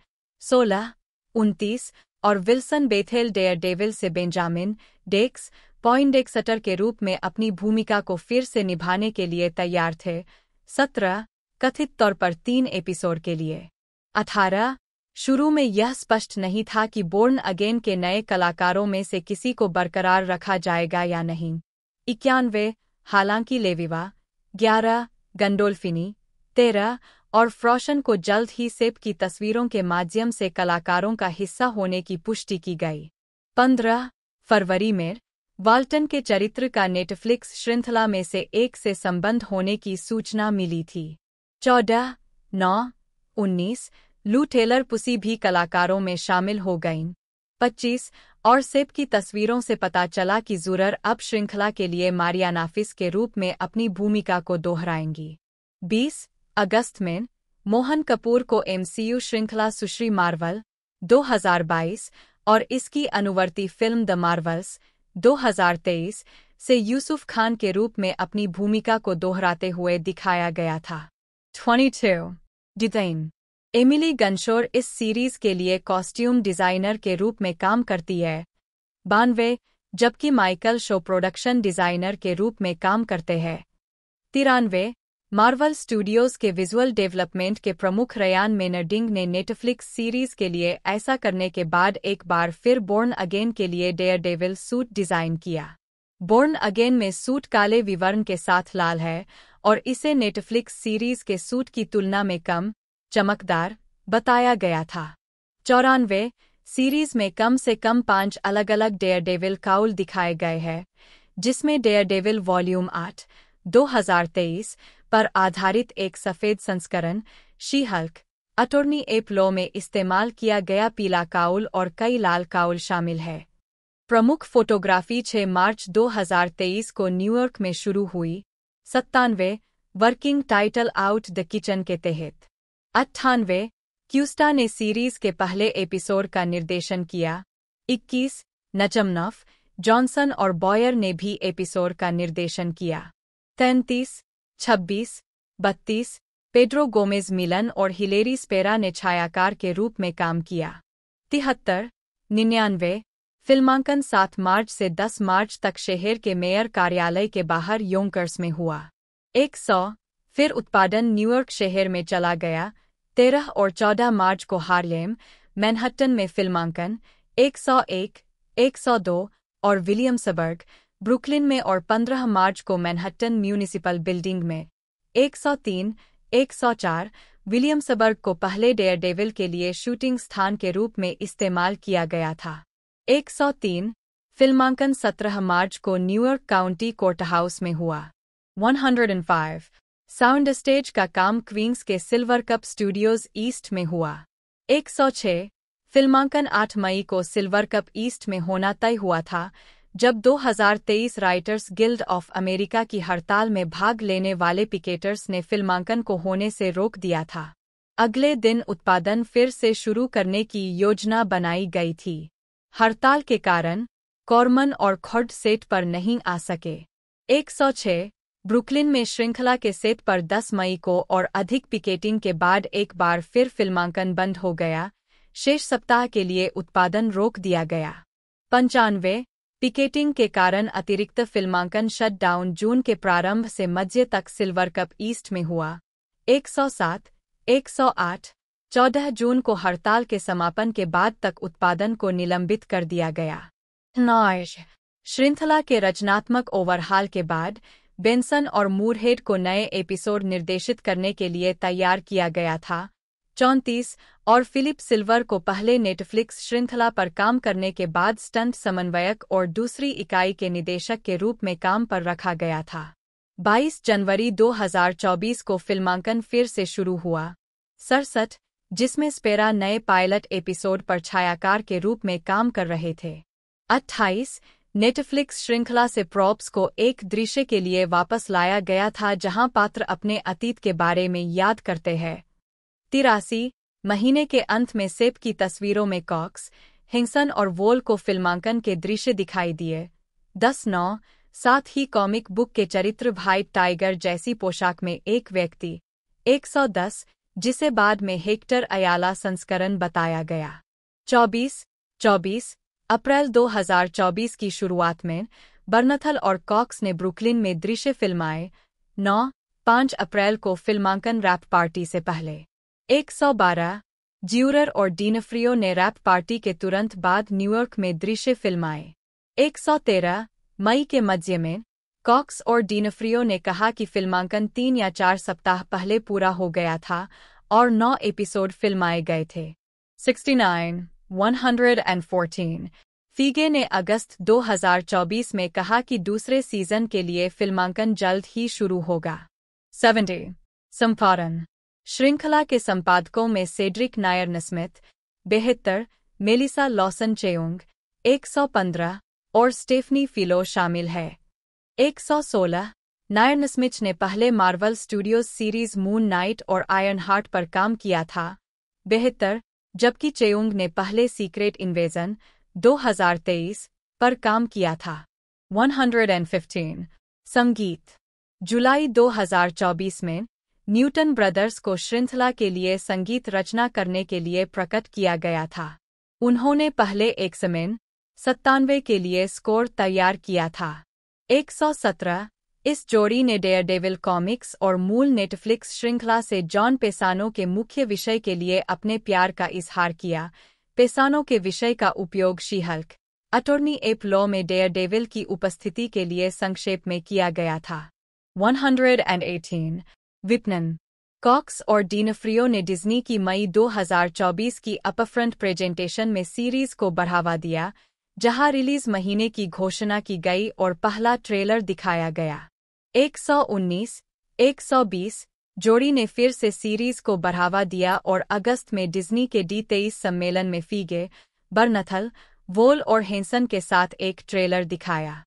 सोलह उनतीस और विल्सन बेथेल डेयर डेविल से बेंजामिन डेक्स पॉइंडेक्सटर के रूप में अपनी भूमिका को फिर से निभाने के लिए तैयार थे सत्रह कथित तौर पर तीन एपिसोड के लिए अठारह शुरू में यह स्पष्ट नहीं था कि बोर्न अगेन के नए कलाकारों में से किसी को बरकरार रखा जाएगा या नहीं इक्यानवे हालांकि लेविवा ग्यारह गंडोल्फिनी तेरह और फ्रोशन को जल्द ही सेप की तस्वीरों के माध्यम से कलाकारों का हिस्सा होने की पुष्टि की गई पंद्रह फरवरी में वाल्टन के चरित्र का नेटफ्लिक्स श्रृंखला में से एक से संबंध होने की सूचना मिली थी चौदह नौ उन्नीस लू टेलर पुसी भी कलाकारों में शामिल हो गईं 25 और सेब की तस्वीरों से पता चला कि जुरर अब श्रृंखला के लिए मारिया नाफिस के रूप में अपनी भूमिका को दोहराएंगी 20 अगस्त में मोहन कपूर को एमसीयू श्रृंखला सुश्री मार्वल 2022 और इसकी अनुवर्ती फिल्म द मार्वल्स 2023 से यूसुफ खान के रूप में अपनी भूमिका को दोहराते हुए दिखाया गया था 22 डिजाइन एमिली गंशोर इस सीरीज के लिए कॉस्ट्यूम डिजाइनर के रूप में काम करती है बानवे जबकि माइकल शो प्रोडक्शन डिजाइनर के रूप में काम करते हैं तिरानवे मार्वल स्टूडियोज के विजुअल डेवलपमेंट के प्रमुख रयान मेनरडिंग ने नेटफ्लिक्स सीरीज के लिए ऐसा करने के बाद एक बार फिर बोर्न अगेन के लिए डेयर डेविल सूट डिजाइन किया बोर्न अगेन में सूट काले विवरण के साथ लाल है और इसे नेटफ्लिक्स सीरीज के सूट की तुलना में कम चमकदार बताया गया था चौरानवे सीरीज में कम से कम पांच अलग अलग डेयर डेविल काउल दिखाए गए हैं जिसमें डेयर डेविल वॉल्यूम आठ 2023 पर आधारित एक सफेद संस्करण शी हल्क अटोर्नी एपलो में इस्तेमाल किया गया पीला काउल और कई लाल काउल शामिल है प्रमुख फोटोग्राफी 6 मार्च 2023 को न्यूयॉर्क में शुरू हुई सत्तानवे working title Out The Kitchen के तहत अट्ठानवे क्यूस्टा ने सीरीज के पहले एपिसोड का निर्देशन किया 21 नचमनफ जॉनसन और बॉयर ने भी एपिसोड का निर्देशन किया तैंतीस छब्बीस बत्तीस पेड्रो गोमेज मिलन और हिलेरी स्पेरा ने छायाकार के रूप में काम किया तिहत्तर निन्यानवे फिल्मांकन 7 मार्च से 10 मार्च तक शहर के मेयर कार्यालय के बाहर योंकर्स में हुआ 100 फिर उत्पादन न्यूयॉर्क शहर में चला गया तेरह और चौदह मार्च को हार्लेम मैनहट्टन में फिल्मांकन 101, 102 और विलियम्सबर्ग ब्रुकलिन में और 15 मार्च को मैनहट्टन म्यूनिसिपल बिल्डिंग में 103, 104 विलियम्सबर्ग को पहले डेयर डेविल के लिए शूटिंग स्थान के रूप में इस्तेमाल किया गया था 103 फिल्मांकन 17 मार्च को न्यूयॉर्क काउंटी कोर्ट हाउस में हुआ 105 साउंड स्टेज का काम क्वींस के सिल्वर कप स्टूडियोज ईस्ट में हुआ 106 फिल्मांकन आठ मई को सिल्वर कप ईस्ट में होना तय हुआ था जब 2023 राइटर्स गिल्ड ऑफ अमेरिका की हड़ताल में भाग लेने वाले पिकेटर्स ने फिल्मांकन को होने से रोक दिया था अगले दिन उत्पादन फिर से शुरू करने की योजना बनाई गई थी हड़ताल के कारण कॉर्मन और खड सेट पर नहीं आ सके 106 ब्रुकलिन में श्रृंखला के सेट पर 10 मई को और अधिक पिकेटिंग के बाद एक बार फिर फिल्मांकन बंद हो गया शेष सप्ताह के लिए उत्पादन रोक दिया गया पंचानवे पिकेटिंग के कारण अतिरिक्त फिल्मांकन शटडाउन जून के प्रारंभ से मध्य तक सिल्वर कप ईस्ट में हुआ 107, 108, 14 जून को हड़ताल के समापन के बाद तक उत्पादन को निलंबित कर दिया गया नॉइज श्रृंखला के रचनात्मक ओवरहाल के बाद बेंसन और मूरहेड को नए एपिसोड निर्देशित करने के लिए तैयार किया गया था चौंतीस और फिलिप सिल्वर को पहले नेटफ्लिक्स श्रृंखला पर काम करने के बाद स्टंट समन्वयक और दूसरी इकाई के निदेशक के रूप में काम पर रखा गया था 22 जनवरी 2024 को फिल्मांकन फिर से शुरू हुआ सड़सठ जिसमें स्पेरा नए पायलट एपिसोड पर छायाकार के रूप में काम कर रहे थे 28 नेटफ्लिक्स श्रृंखला से प्रॉप्स को एक दृश्य के लिए वापस लाया गया था जहां पात्र अपने अतीत के बारे में याद करते हैं तिरासी महीने के अंत में सेप की तस्वीरों में कॉक्स हिंसन और वोल को फिल्मांकन के दृश्य दिखाई दिए दस नौ साथ ही कॉमिक बुक के चरित्र भाई टाइगर जैसी पोशाक में एक व्यक्ति 110 जिसे बाद में हेक्टर अयाला संस्करण बताया गया 24 24 अप्रैल 2024 की शुरुआत में बर्नथल और कॉक्स ने ब्रुकलिन में दृश्य फिल्माए नौ पांच अप्रैल को फिल्मांकन रैप पार्टी से पहले 112 ज्यूरर और डीनफ्रियो ने रैप पार्टी के तुरंत बाद न्यूयॉर्क में दृश्य फिल्माए 113 मई के मध्य में कॉक्स और डीनफ्रियो ने कहा कि फिल्मांकन तीन या चार सप्ताह पहले पूरा हो गया था और नौ एपिसोड फिल्माए गए थे सिक्सटी 114 फीगे ने अगस्त 2024 में कहा कि दूसरे सीजन के लिए फिल्मांकन जल्द ही शुरू होगा 70 संफारन श्रृंखला के संपादकों में सेड्रिक नायर नस्मिथ बेहतर मेलिसा लॉसन चेउंग 115 और स्टेफनी फिलो शामिल है 116 नायर नस्मिच ने पहले Marvel Studios series Moon Knight और आयरन हार्ट पर काम किया था बेहतर जबकि चेयंग ने पहले सीक्रेट इन्वेजन 2023 पर काम किया था 115 संगीत जुलाई 2024 में न्यूटन ब्रदर्स को श्रृंखला के लिए संगीत रचना करने के लिए प्रकट किया गया था उन्होंने पहले एक समय सत्तानवे के लिए स्कोर तैयार किया था 117 इस जोड़ी ने डेयरडेविल कॉमिक्स और मूल नेटफ्लिक्स श्रृंखला से जॉन पेसानो के मुख्य विषय के लिए अपने प्यार का इजहार किया पेसानो के विषय का उपयोग शीहल्क अटोर्नी एप लॉ में डेयरडेविल की उपस्थिति के लिए संक्षेप में किया गया था 118 विपणन कॉक्स और डीनफ्रियो ने डिज्नी की मई 2024 की अपफ्रंट प्रेजेंटेशन में सीरीज को बढ़ावा दिया जहां रिलीज महीने की घोषणा की गई और पहला ट्रेलर दिखाया गया 119, 120 जोड़ी ने फिर से सीरीज को बढ़ावा दिया और अगस्त में डिज्नी के डी तेईस सम्मेलन में फीगे बर्नथल वोल और हेंसन के साथ एक ट्रेलर दिखाया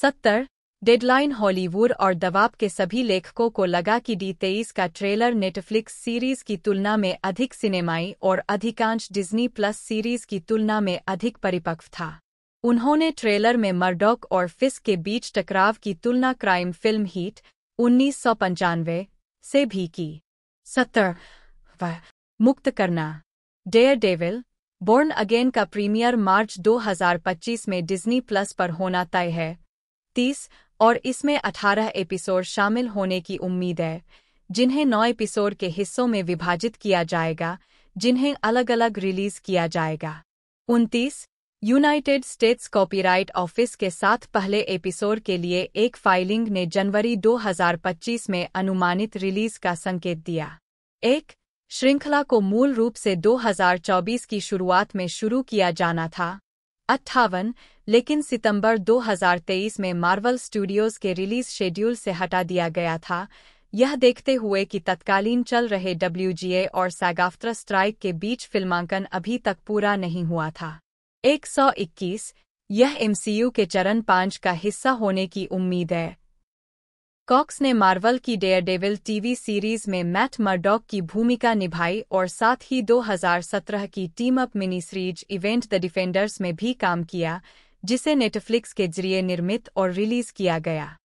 सत्तर डेडलाइन हॉलीवुड और दबाव के सभी लेखकों को लगा कि डी तेईस का ट्रेलर नेटफ्लिक्स सीरीज की तुलना में अधिक सिनेमाई और अधिकांश डिज्नी प्लस सीरीज की तुलना में अधिक परिपक्व था उन्होंने ट्रेलर में मर्डॉक और फिस के बीच टकराव की तुलना क्राइम फिल्म हीट उन्नीस से भी की सत्तर वह मुक्त करना डेयर डेविल बोर्न अगेन का प्रीमियर मार्च 2025 में डिज्नी प्लस पर होना तय है तीस और इसमें 18 एपिसोड शामिल होने की उम्मीद है जिन्हें नौ एपिसोड के हिस्सों में विभाजित किया जाएगा जिन्हें अलग अलग रिलीज किया जाएगा उनतीस यूनाइटेड स्टेट्स कॉपीराइट ऑफिस के साथ पहले एपिसोड के लिए एक फाइलिंग ने जनवरी 2025 में अनुमानित रिलीज का संकेत दिया एक श्रृंखला को मूल रूप से 2024 की शुरुआत में शुरू किया जाना था अट्ठावन लेकिन सितंबर 2023 में मार्वल स्टूडियोज के रिलीज शेड्यूल से हटा दिया गया था यह देखते हुए कि तत्कालीन चल रहे डब्ल्यूजीए और सैगाफ्ट्रा स्ट्राइक के बीच फिल्मांकन अभी तक पूरा नहीं हुआ था 121 यह एमसीयू के चरण पांच का हिस्सा होने की उम्मीद है कॉक्स ने मार्वल की डेयर डेविल टीवी सीरीज में मैट मर्डॉक की भूमिका निभाई और साथ ही 2017 की team up miniseries event The Defenders में भी काम किया जिसे नेटफ्लिक्स के जरिए निर्मित और रिलीज किया गया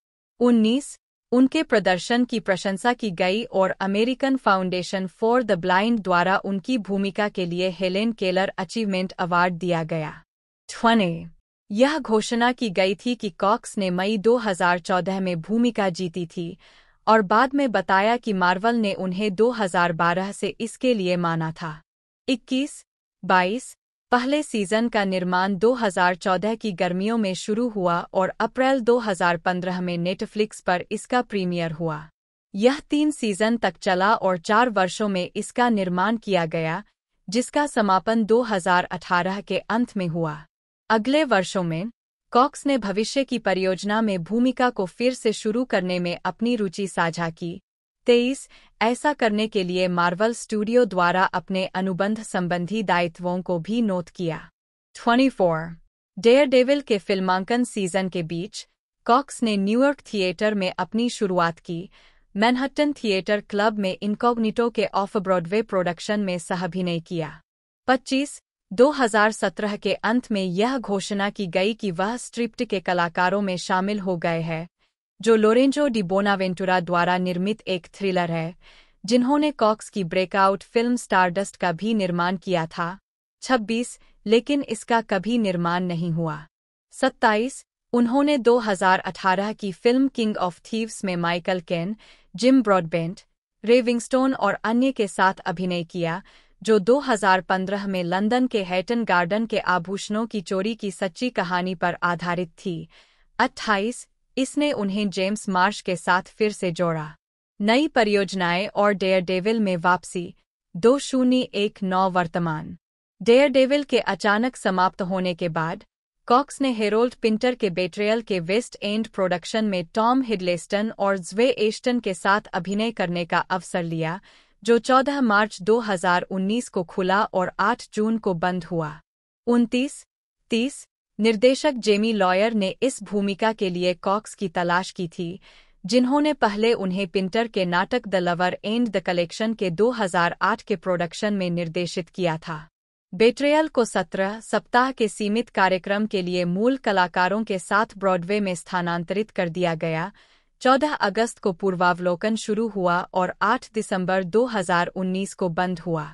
19 उनके प्रदर्शन की प्रशंसा की गई और American Foundation for the Blind द्वारा उनकी भूमिका के लिए हेलेन केलर अचीवमेंट अवार्ड दिया गया ठने यह घोषणा की गई थी कि कॉक्स ने मई 2014 में भूमिका जीती थी और बाद में बताया कि मार्वल ने उन्हें 2012 से इसके लिए माना था 21, 22 पहले सीजन का निर्माण 2014 की गर्मियों में शुरू हुआ और अप्रैल 2015 में नेटफ्लिक्स पर इसका प्रीमियर हुआ यह तीन सीजन तक चला और चार वर्षों में इसका निर्माण किया गया जिसका समापन 2018 के अंत में हुआ अगले वर्षों में कॉक्स ने भविष्य की परियोजना में भूमिका को फिर से शुरू करने में अपनी रुचि साझा की तेईस ऐसा करने के लिए मार्वल स्टूडियो द्वारा अपने अनुबंध संबंधी दायित्वों को भी नोट किया 24. डेयर डेविल के फिल्मांकन सीजन के बीच कॉक्स ने न्यूयॉर्क थिएटर में अपनी शुरुआत की मैनहट्टन थिएटर क्लब में इनकॉग्निटो के ऑफ ब्रॉडवे प्रोडक्शन में सहभिनय किया 25. 2017 के अंत में यह घोषणा की गई कि वह स्ट्रिप्ट के कलाकारों में शामिल हो गए हैं जो लोरेंजो डी बोनावेंटुरा द्वारा निर्मित एक थ्रिलर है जिन्होंने कॉक्स की ब्रेकआउट फिल्म स्टारडस्ट का भी निर्माण किया था 26 लेकिन इसका कभी निर्माण नहीं हुआ 27 उन्होंने 2018 की फिल्म किंग ऑफ थीव्स में Michael Caine Jim Broadbent Ray Winstone और अन्य के साथ अभिनय किया जो 2015 में लंदन के हैटन गार्डन के आभूषणों की चोरी की सच्ची कहानी पर आधारित थी 28 इसने उन्हें जेम्स मार्श के साथ फिर से जोड़ा नई परियोजनाएं और डेयर डेविल में वापसी दो शून्य एक नौ वर्तमान डेयर डेविल के अचानक समाप्त होने के बाद कॉक्स ने हेरोल्ड पिंटर के बेट्रेयल के वेस्ट एंड प्रोडक्शन में टॉम हिडलेस्टन और ज्वे एस्टन के साथ अभिनय करने का अवसर लिया जो 14 मार्च 2019 को खुला और 8 जून को बंद हुआ उनतीस तीस निर्देशक जेमी लॉयर ने इस भूमिका के लिए कॉक्स की तलाश की थी जिन्होंने पहले उन्हें पिंटर के नाटक The Lover and The Collection के 2008 के प्रोडक्शन में निर्देशित किया था बेट्रेयल को सत्रह सप्ताह के सीमित कार्यक्रम के लिए मूल कलाकारों के साथ ब्रॉडवे में स्थानांतरित कर दिया गया 14 अगस्त को पूर्वावलोकन शुरू हुआ और 8 दिसंबर 2019 को बंद हुआ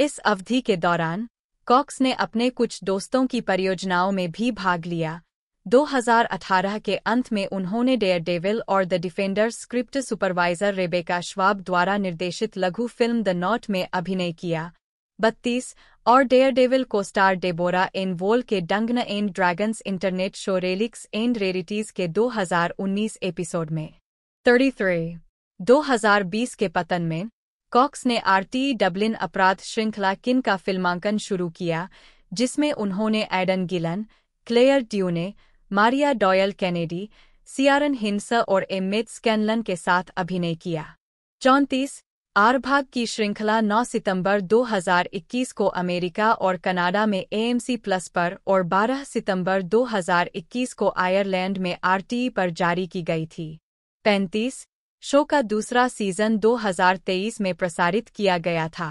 इस अवधि के दौरान कॉक्स ने अपने कुछ दोस्तों की परियोजनाओं में भी भाग लिया 2018 के अंत में उन्होंने डेयर डेविल और The Defender script supervisor Rebecca Schwab द्वारा निर्देशित लघु फिल्म द नॉट में अभिनय किया बत्तीस और डेयर डेविल को स्टार डेबोरा एन वोल के Dungeons and Dragons internet show Relics and Rarities के 2019 एपिसोड में 33 2020 के पतन में कॉक्स ने आरटी डब्लिन अपराध श्रृंखला किन का फिल्मांकन शुरू किया जिसमें उन्होंने Aidan Gillen Clare Dunne Maria Doyle Kennedy Ciaran Hinds और एमित स्कैनलन के साथ अभिनय किया चौंतीस आरभाग की श्रृंखला 9 सितंबर 2021 को अमेरिका और कनाडा में एएमसी प्लस पर और 12 सितंबर 2021 को आयरलैंड में आरटीई पर जारी की गई थी 35 शो का दूसरा सीजन 2023 में प्रसारित किया गया था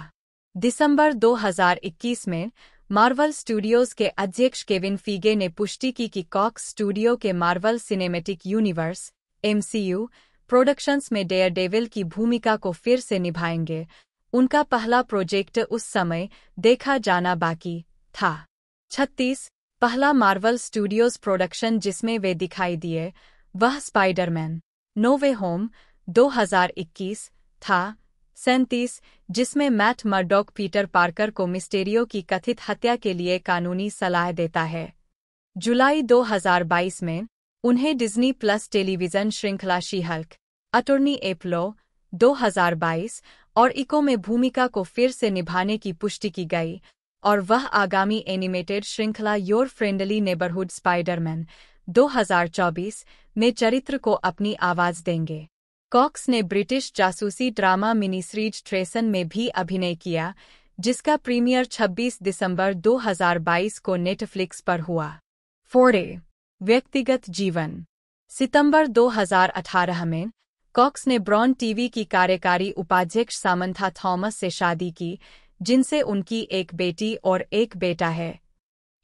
दिसंबर 2021 में मार्वल स्टूडियोज के अध्यक्ष केविन फीगे ने पुष्टि की कि कॉक्स स्टूडियो के Marvel Cinematic Universe MCU productions में डेयर डेविल की भूमिका को फिर से निभाएंगे उनका पहला प्रोजेक्ट उस समय देखा जाना बाकी था छत्तीस पहला मार्वल स्टूडियोज प्रोडक्शन जिसमें वे दिखाई दिए वह स्पाइडरमैन नो वे होम 2021 था सैंतीस जिसमें मैट मर्डॉक पीटर पार्कर को मिस्टेरियो की कथित हत्या के लिए कानूनी सलाह देता है जुलाई 2022 में उन्हें डिज्नी प्लस टेलीविजन श्रृंखला शी हल्क अटोर्नी एप्लो 2022 और इको में भूमिका को फिर से निभाने की पुष्टि की गई और वह आगामी एनिमेटेड श्रृंखला योर फ्रेंडली नेबरहुड स्पाइडरमैन 2024 में चरित्र को अपनी आवाज देंगे कॉक्स ने ब्रिटिश जासूसी ड्रामा मिनीसरीज ट्रेसन में भी अभिनय किया जिसका प्रीमियर 26 दिसंबर 2022 को नेटफ्लिक्स पर हुआ फोरे व्यक्तिगत जीवन सितंबर 2018 में कॉक्स ने ब्रॉन टीवी की कार्यकारी उपाध्यक्ष सामंथा थॉमस से शादी की जिनसे उनकी एक बेटी और एक बेटा है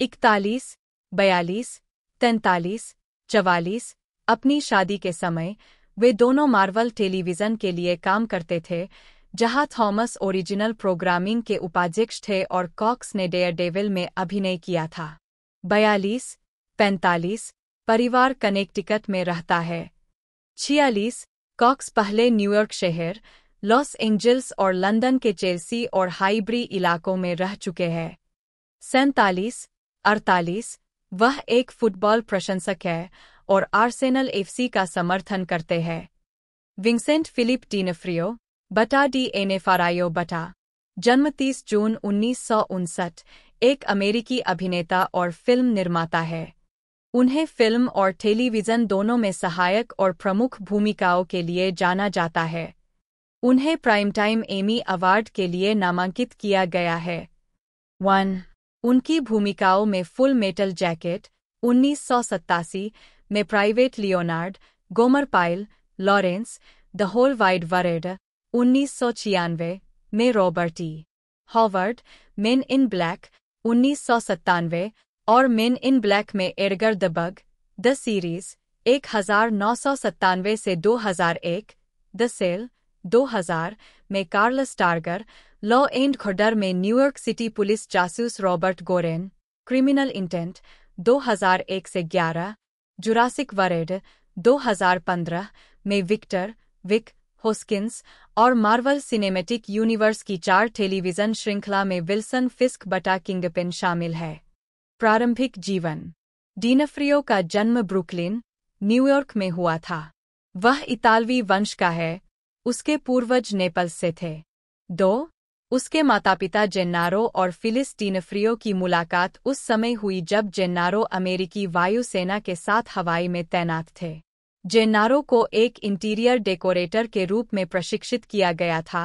इकतालीस बयालीस तैंतालीस चवालीस अपनी शादी के समय वे दोनों मार्वल टेलीविजन के लिए काम करते थे जहां थॉमस ओरिजिनल प्रोग्रामिंग के उपाध्यक्ष थे और कॉक्स ने डेयर डेविल में अभिनय किया था बयालीस पैंतालीस परिवार कनेक्टिकट में रहता है छियालीस कॉक्स पहले न्यूयॉर्क शहर लॉस एंजल्स और लंदन के चेल्सी और हाइब्री इलाकों में रह चुके हैं सैंतालीस अड़तालीस वह एक फुटबॉल प्रशंसक है और आर्सेनल एफसी का समर्थन करते हैं विंसेंट फिलिप डीनेफ्रियो बटा डी एनेफारायो बटा जन्म 30 जून उन्नीस एक अमेरिकी अभिनेता और फिल्म निर्माता है उन्हें फिल्म और टेलीविज़न दोनों में सहायक और प्रमुख भूमिकाओं के लिए जाना जाता है उन्हें प्राइम टाइम एमी अवार्ड के लिए नामांकित किया गया है वन उनकी भूमिकाओं में फुल मेटल जैकेट उन्नीस में Private Leonard Gomer Pyle Lawrence The whole wide world उन्नीस सौ छियानवे में Robert E Howard Men in Black उन्नीस सौ सत्तानवे और मेन इन ब्लैक में Edgar The Bug The Series एक हजार नौ सौ सत्तानवे से दो हजार एक द सेल दो हजार में Carl Stargher Law and Order में न्यूयॉर्क सिटी पुलिस जासूस रॉबर्ट गोरेन क्रिमिनल इंटेंट दो हजार एक से ग्यारह जुरासिक वरेड 2015 में विक्टर विक होस्किंस और मार्वल सिनेमेटिक यूनिवर्स की चार टेलीविजन श्रृंखला में विल्सन फिस्क बटा किंगपिन शामिल है प्रारंभिक जीवन डीनफ्रियो का जन्म ब्रुकलिन न्यूयॉर्क में हुआ था वह इतालवी वंश का है उसके पूर्वज नेपल्स से थे दो उसके माता पिता जेन्नारो और फिलिस टीनफ्रियो की मुलाकात उस समय हुई जब जेन्नारो अमेरिकी वायुसेना के साथ हवाई में तैनात थे जेन्नारो को एक इंटीरियर डेकोरेटर के रूप में प्रशिक्षित किया गया था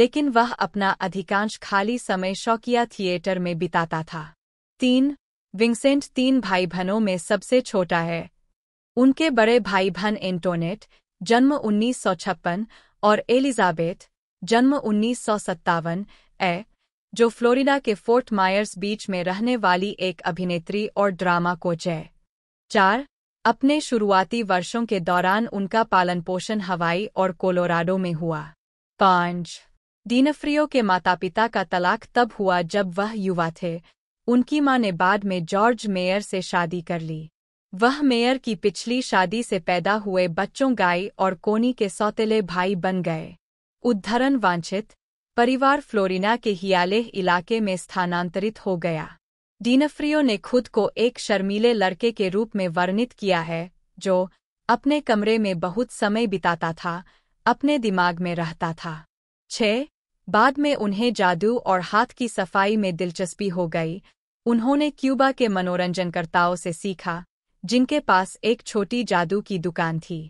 लेकिन वह अपना अधिकांश खाली समय शौकिया थिएटर में बिताता था तीन विंसेंट तीन भाई बहनों में सबसे छोटा है उनके बड़े भाई बहन एंटोनेट जन्म उन्नीस और एलिजाबेथ जन्म उन्नीस सौ ए जो फ्लोरिडा के फोर्ट मायर्स बीच में रहने वाली एक अभिनेत्री और ड्रामा कोच है चार अपने शुरुआती वर्षों के दौरान उनका पालन पोषण हवाई और कोलोराडो में हुआ पांच डीनफ्रियो के माता पिता का तलाक तब हुआ जब वह युवा थे उनकी मां ने बाद में जॉर्ज मेयर से शादी कर ली वह मेयर की पिछली शादी से पैदा हुए बच्चों गाय और कोनी के सौतेले भाई बन गए उद्धरण वांछित परिवार फ्लोरिना के हियालेह इलाके में स्थानांतरित हो गया डीनफ्रियो ने खुद को एक शर्मीले लड़के के रूप में वर्णित किया है जो अपने कमरे में बहुत समय बिताता था अपने दिमाग में रहता था छः बाद में उन्हें जादू और हाथ की सफाई में दिलचस्पी हो गई उन्होंने क्यूबा के मनोरंजनकर्ताओं से सीखा जिनके पास एक छोटी जादू की दुकान थी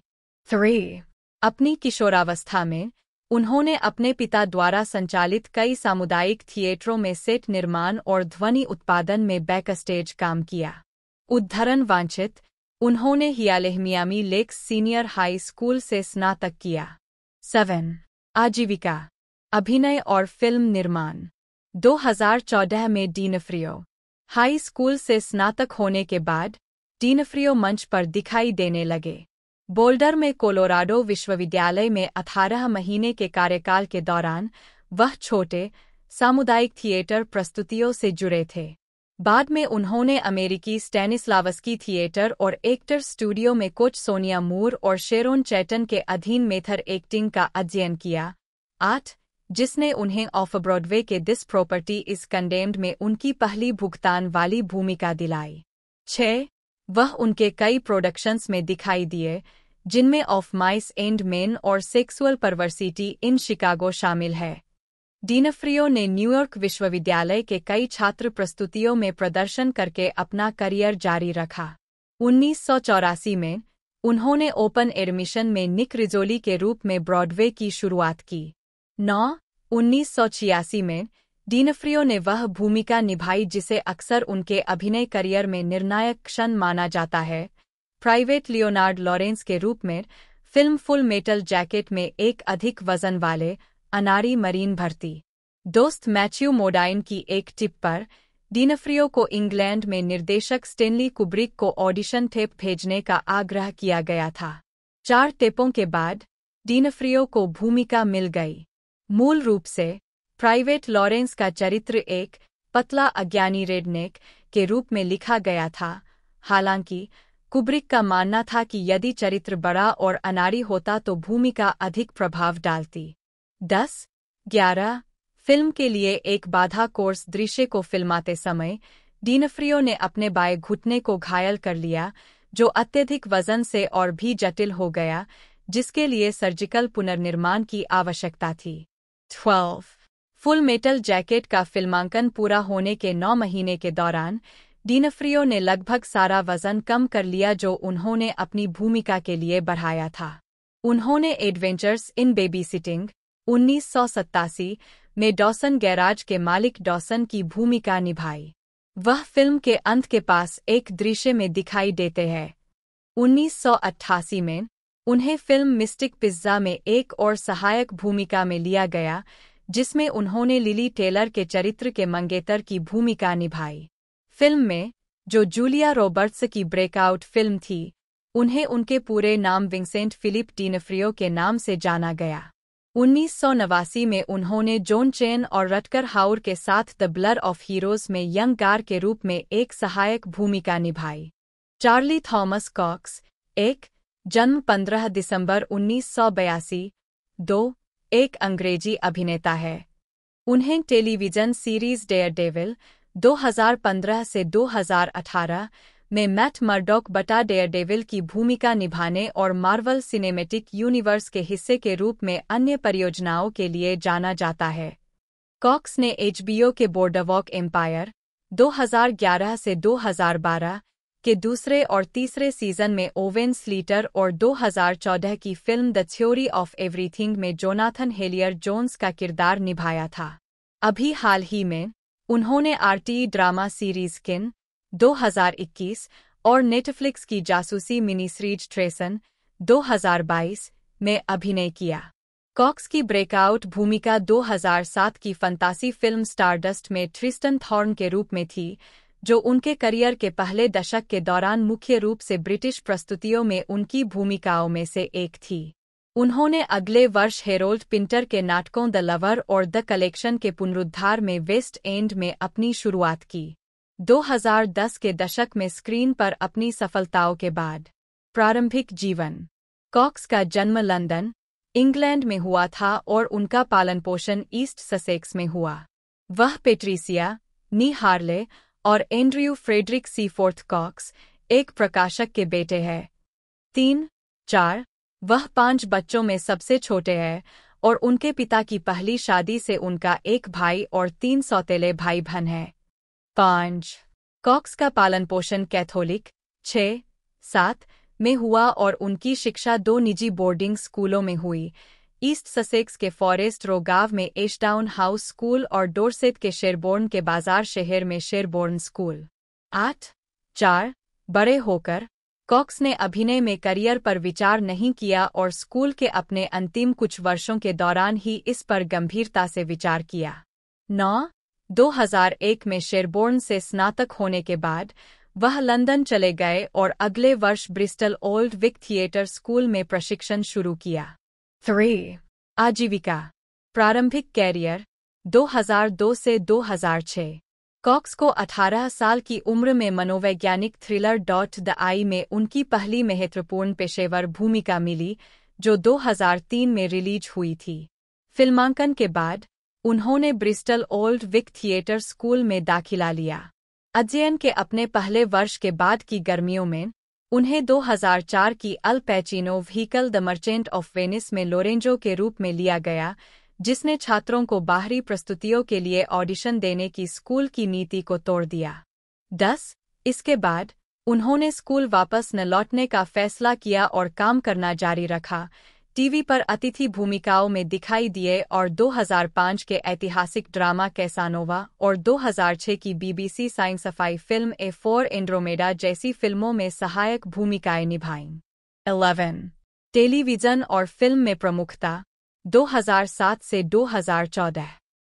थ्री अपनी किशोरावस्था में उन्होंने अपने पिता द्वारा संचालित कई सामुदायिक थिएटरों में सेट निर्माण और ध्वनि उत्पादन में बैकस्टेज काम किया उद्धरण वांछित उन्होंने Hialeah Miami Lakes Senior High School से स्नातक किया सेवन आजीविका अभिनय और फिल्म निर्माण 2014 में डीनफ्रियो हाई स्कूल से स्नातक होने के बाद डीनफ्रियो मंच पर दिखाई देने लगे बोल्डर में कोलोराडो विश्वविद्यालय में अठारह महीने के कार्यकाल के दौरान वह छोटे सामुदायिक थिएटर प्रस्तुतियों से जुड़े थे बाद में उन्होंने अमेरिकी लावस्की थिएटर और एक्टर स्टूडियो में कोच सोनिया मूर और शेरोन चैटन के अधीन मेथर एक्टिंग का अध्ययन किया आठ जिसने उन्हें ऑफ ब्रॉडवे के दिस प्रॉपर्टी इस कंडेम्ड में उनकी पहली भुगतान वाली भूमिका दिलाई छह वह उनके कई प्रोडक्शंस में दिखाई दिए जिनमें ऑफ माइस एंड मेन और सेक्सुअल परवर्सिटी इन शिकागो शामिल है डीनफ्रियो ने न्यूयॉर्क विश्वविद्यालय के कई छात्र प्रस्तुतियों में प्रदर्शन करके अपना करियर जारी रखा उन्नीस में उन्होंने ओपन एडमिशन में निक रिजोली के रूप में ब्रॉडवे की शुरुआत की नौ उन्नीस में डीनफ्रियो ने वह भूमिका निभाई जिसे अक्सर उनके अभिनय करियर में निर्णायक क्षण माना जाता है प्राइवेट लियोनार्ड लॉरेंस के रूप में फिल्म फुल मेटल जैकेट में एक अधिक वजन वाले अनारी मरीन भर्ती दोस्त मैथ्यू मोडाइन की एक टिप पर डीनफ्रियो को इंग्लैंड में निर्देशक स्टेनली कुब्रिक को ऑडिशन टेप भेजने का आग्रह किया गया था चार टेपों के बाद डीनफ्रियो को भूमिका मिल गई मूल रूप से प्राइवेट लॉरेंस का चरित्र एक पतला अज्ञानी रेडनेक के रूप में लिखा गया था हालांकि कुब्रिक का मानना था कि यदि चरित्र बड़ा और अनाड़ी होता तो भूमिका अधिक प्रभाव डालती दस ग्यारह फिल्म के लिए एक बाधा कोर्स दृश्य को फिल्माते समय डीनफ्रियो ने अपने बाएं घुटने को घायल कर लिया जो अत्यधिक वजन से और भी जटिल हो गया जिसके लिए सर्जिकल पुनर्निर्माण की आवश्यकता थी ट्वेल्व फुल मेटल जैकेट का फिल्मांकन पूरा होने के नौ महीने के दौरान डीनफ्रियो ने लगभग सारा वजन कम कर लिया जो उन्होंने अपनी भूमिका के लिए बढ़ाया था उन्होंने एडवेंचर्स इन बेबी सिटिंग उन्नीस में डॉसन गैराज के मालिक डॉसन की भूमिका निभाई वह फिल्म के अंत के पास एक दृश्य में दिखाई देते हैं उन्नीस में उन्हें फिल्म मिस्टिक पिज्जा में एक और सहायक भूमिका में लिया गया जिसमें उन्होंने लिली टेलर के चरित्र के मंगेतर की भूमिका निभाई फिल्म में जो जूलिया रॉबर्ट्स की ब्रेकआउट फिल्म थी उन्हें उनके पूरे नाम विंसेंट फिलिप टीनफ्रियो के नाम से जाना गया उन्नीस में उन्होंने जोन चेन और रटकर हाउर के साथ द ब्लर ऑफ हीरोज में यंग कार के रूप में एक सहायक भूमिका निभाई चार्ली थॉमस कॉक्स एक जन्म 15 दिसंबर बयासी दो एक अंग्रेजी अभिनेता है उन्हें टेलीविजन सीरीज डेयर डेविल 2015 से 2018 में मैट मर्डॉक बटा डेयर डेविल की भूमिका निभाने और मार्वल सिनेमेटिक यूनिवर्स के हिस्से के रूप में अन्य परियोजनाओं के लिए जाना जाता है कॉक्स ने एचबीओ के बोर्डवॉक एम्पायर 2011 से 2012 के दूसरे और तीसरे सीजन में ओवेन स्लीटर और 2014 की film The Theory of Everything में जोनाथन हेलियर जोन्स का किरदार निभाया था अभी हाल ही में उन्होंने आरटीई ड्रामा सीरीज किन 2021 और नेटफ्लिक्स की जासूसी मिनी सीरीज ट्रेसन 2022 में अभिनय किया कॉक्स की ब्रेकआउट भूमिका 2007 की फंतासी फिल्म स्टारडस्ट में ट्रिस्टन थॉर्न के रूप में थी जो उनके करियर के पहले दशक के दौरान मुख्य रूप से ब्रिटिश प्रस्तुतियों में उनकी भूमिकाओं में से एक थी उन्होंने अगले वर्ष हेरोल्ड पिंटर के नाटकों द लवर और द कलेक्शन के पुनरुद्धार में वेस्ट एंड में अपनी शुरुआत की 2010 के दशक में स्क्रीन पर अपनी सफलताओं के बाद प्रारंभिक जीवन कॉक्स का जन्म लंदन इंग्लैंड में हुआ था और उनका पालन पोषण ईस्ट ससेक्स में हुआ वह पेट्रीसिया नी हार्ले और एंड्रयू फ्रेडरिक सीफोर्थ कॉक्स एक प्रकाशक के बेटे हैं तीन चार वह पांच बच्चों में सबसे छोटे हैं और उनके पिता की पहली शादी से उनका एक भाई और तीन सौतेले भाई बहन है पांच कॉक्स का पालन पोषण कैथोलिक छ सात में हुआ और उनकी शिक्षा दो निजी बोर्डिंग स्कूलों में हुई ईस्ट ससेक्स के फॉरेस्ट रोगाव में एशडाउन हाउस स्कूल और डोरसेट के शेरबोर्न के बाजार शहर में शेरबोर्न स्कूल आठ चार बड़े होकर कॉक्स ने अभिनय में करियर पर विचार नहीं किया और स्कूल के अपने अंतिम कुछ वर्षों के दौरान ही इस पर गंभीरता से विचार किया नौ 2001 में शेरबोर्न से स्नातक होने के बाद वह लंदन चले गए और अगले वर्ष Bristol Old Vic Theatre School में प्रशिक्षण शुरू किया थ्री आजीविका प्रारंभिक कैरियर 2002 से 2006 कॉक्स को 18 साल की उम्र में मनोवैज्ञानिक थ्रिलर डॉट द आई में उनकी पहली महत्वपूर्ण पेशेवर भूमिका मिली जो 2003 में रिलीज हुई थी फिल्मांकन के बाद उन्होंने Bristol Old Vic Theatre School में दाखिला लिया अध्ययन के अपने पहले वर्ष के बाद की गर्मियों में उन्हें 2004 की Al Pacino vehicle The Merchant of Venice में लोरेंजो के रूप में लिया गया जिसने छात्रों को बाहरी प्रस्तुतियों के लिए ऑडिशन देने की स्कूल की नीति को तोड़ दिया दस इसके बाद उन्होंने स्कूल वापस न लौटने का फैसला किया और काम करना जारी रखा टीवी पर अतिथि भूमिकाओं में दिखाई दिए और 2005 के ऐतिहासिक ड्रामा कैसानोवा और 2006 की बीबीसी साइंस सफाई फिल्म ए फोर इंड्रोमेडा जैसी फिल्मों में सहायक भूमिकाएं निभाईं 11. टेलीविजन और फिल्म में प्रमुखता 2007 से 2014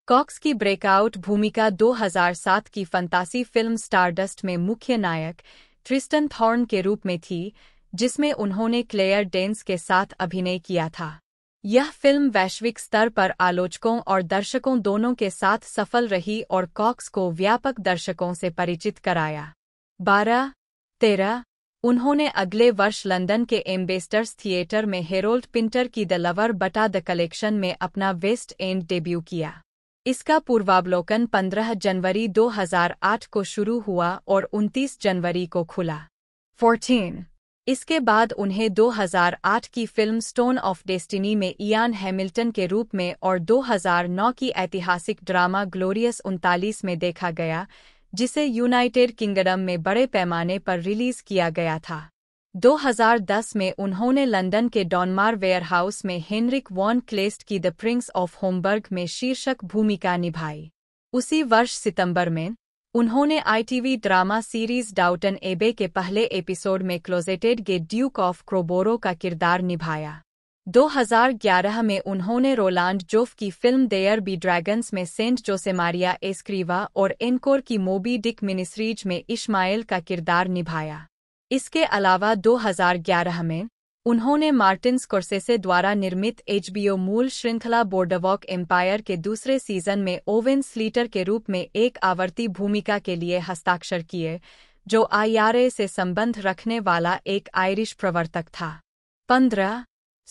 कॉक्स की ब्रेकआउट भूमिका 2007 की फंतासी फिल्म स्टारडस्ट में मुख्य नायक ट्रिस्टन थॉर्न के रूप में थी जिसमें उन्होंने क्लेयर डेन्स के साथ अभिनय किया था यह फिल्म वैश्विक स्तर पर आलोचकों और दर्शकों दोनों के साथ सफल रही और कॉक्स को व्यापक दर्शकों से परिचित कराया बारह तेरह उन्होंने अगले वर्ष लंदन के एम्बेस्टर्स थिएटर में हेरोल्ड पिंटर की द लवर बटा द कलेक्शन में अपना वेस्ट एंड डेब्यू किया इसका पूर्वावलोकन 15 जनवरी 2008 को शुरू हुआ और 29 जनवरी को खुला 14 इसके बाद उन्हें 2008 की फिल्म स्टोन ऑफ डेस्टिनी में इयान हैमिल्टन के रूप में और 2009 की ऐतिहासिक ड्रामा ग्लोरियस उनतालीस में देखा गया जिसे यूनाइटेड किंगडम में बड़े पैमाने पर रिलीज किया गया था 2010 में उन्होंने लंदन के डॉनमार वेयरहाउस में हेनरिक वॉन क्लेस्ट की द प्रिंस ऑफ होमबर्ग में शीर्षक भूमिका निभाई उसी वर्ष सितंबर में उन्होंने आईटीवी ड्रामा सीरीज डाउटन एबे के पहले एपिसोड में closeted gay Duke of Crowborough का किरदार निभाया 2011 में उन्होंने रोलांड जोफ की फिल्म देयर बी ड्रैगन्स में सेंट जोसेमारिया एस्क्रीवा और एनकोर की मोबी डिक मिनिस्ट्रीज में इश्माइल का किरदार निभाया इसके अलावा 2011 में उन्होंने मार्टिन स्कोरसेसे द्वारा निर्मित एचबीओ मूल श्रृंखला बोर्डवॉक एम्पायर के दूसरे सीजन में ओवेन स्लीटर के रूप में एक आवर्ती भूमिका के लिए हस्ताक्षर किए जो आईआरए से संबंध रखने वाला एक आयरिश प्रवर्तक था पंद्रह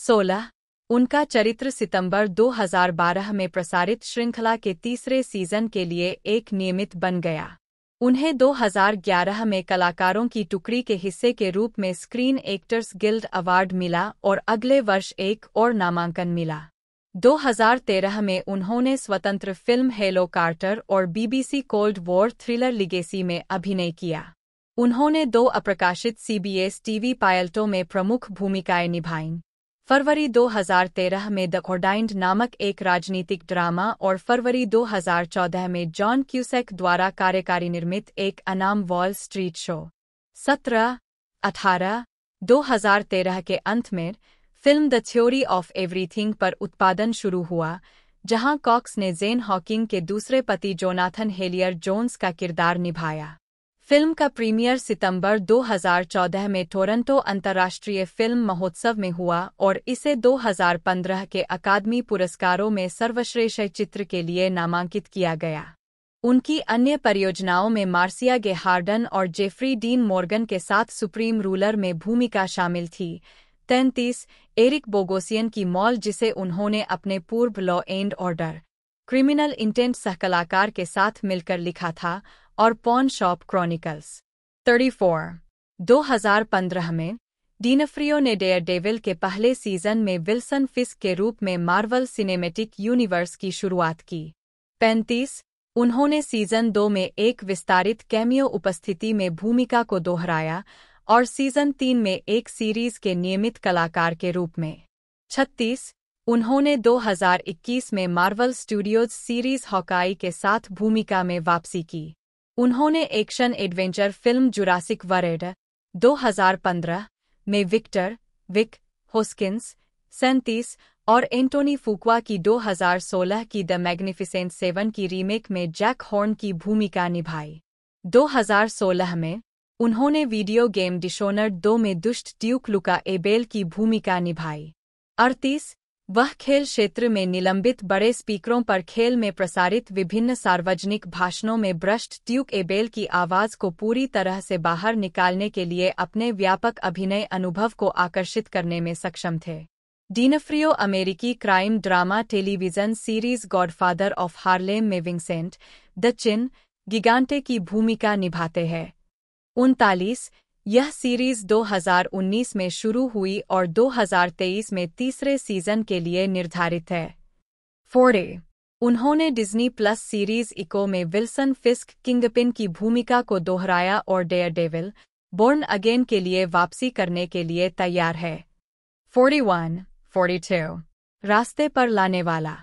सोलह उनका चरित्र सितंबर 2012 में प्रसारित श्रृंखला के तीसरे सीजन के लिए एक नियमित बन गया उन्हें 2011 में कलाकारों की टुकड़ी के हिस्से के रूप में स्क्रीन एक्टर्स गिल्ड अवार्ड मिला और अगले वर्ष एक और नामांकन मिला 2013 में उन्होंने स्वतंत्र फिल्म हेलो कार्टर और BBC Cold War thriller Legacy में अभिनय किया उन्होंने दो अप्रकाशित सीबीएस टीवी पायलटों में प्रमुख भूमिकाएं निभाईं फरवरी 2013 में द खोडाइंड नामक एक राजनीतिक ड्रामा और फरवरी 2014 में जॉन क्यूसेक द्वारा कार्यकारी निर्मित एक अनाम वॉल स्ट्रीट शो सत्रह अठारह 2013 के अंत में film The Theory of Everything पर उत्पादन शुरू हुआ जहां कॉक्स ने जेन हॉकिंग के दूसरे पति जोनाथन हेलियर जोन्स का किरदार निभाया फिल्म का प्रीमियर सितंबर 2014 में टोरंटो अंतर्राष्ट्रीय फिल्म महोत्सव में हुआ और इसे 2015 के अकादमी पुरस्कारों में सर्वश्रेष्ठ चित्र के लिए नामांकित किया गया उनकी अन्य परियोजनाओं में मार्सिया गे हार्डन और जेफरी डीन मॉर्गन के साथ सुप्रीम रूलर में भूमिका शामिल थी तैंतीस एरिक बोगोसियन की मॉल जिसे उन्होंने अपने पूर्व Law and order criminal Intent सहकलाकार के साथ मिलकर लिखा था और पॉन शॉप क्रॉनिकल्स 34 2015 में डीनफ्रियो ने डेयर डेविल के पहले सीजन में विल्सन फिस्क के रूप में मार्वल सिनेमेटिक यूनिवर्स की शुरुआत की 35 उन्होंने सीजन दो में एक विस्तारित कैमियो उपस्थिति में भूमिका को दोहराया और सीजन तीन में एक सीरीज के नियमित कलाकार के रूप में 36 उन्होंने 2021 में मार्वल स्टूडियोज सीरीज हॉकाई के साथ भूमिका में वापसी की उन्होंने action adventure film Jurassic World 2015 में विक्टर विक होस्किंस सैंतीस और एंटोनी फुकवा की 2016 की द मैग्निफिसेंट सेवन की रीमेक में जैक हॉर्न की भूमिका निभाई 2016 में उन्होंने वीडियो गेम डिशोनर 2 में दुष्ट ड्यूक लुका एबेल की भूमिका निभाई अड़तीस वह खेल क्षेत्र में निलंबित बड़े स्पीकरों पर खेल में प्रसारित विभिन्न सार्वजनिक भाषणों में भ्रष्ट ट्यूक एबेल की आवाज को पूरी तरह से बाहर निकालने के लिए अपने व्यापक अभिनय अनुभव को आकर्षित करने में सक्षम थे डीनफ्रियो अमेरिकी crime drama television series godfather of Harlem में विंगसेंट द चिन गिगांटे की भूमिका निभाते हैं उनतालीस यह सीरीज 2019 में शुरू हुई और 2023 में तीसरे सीजन के लिए निर्धारित है फोरे उन्होंने डिज्नी प्लस सीरीज इको में विल्सन फिस्क किंगपिन की भूमिका को दोहराया और डेयर डेविल बोर्न अगेन के लिए वापसी करने के लिए तैयार है 41, 42, रास्ते पर लाने वाला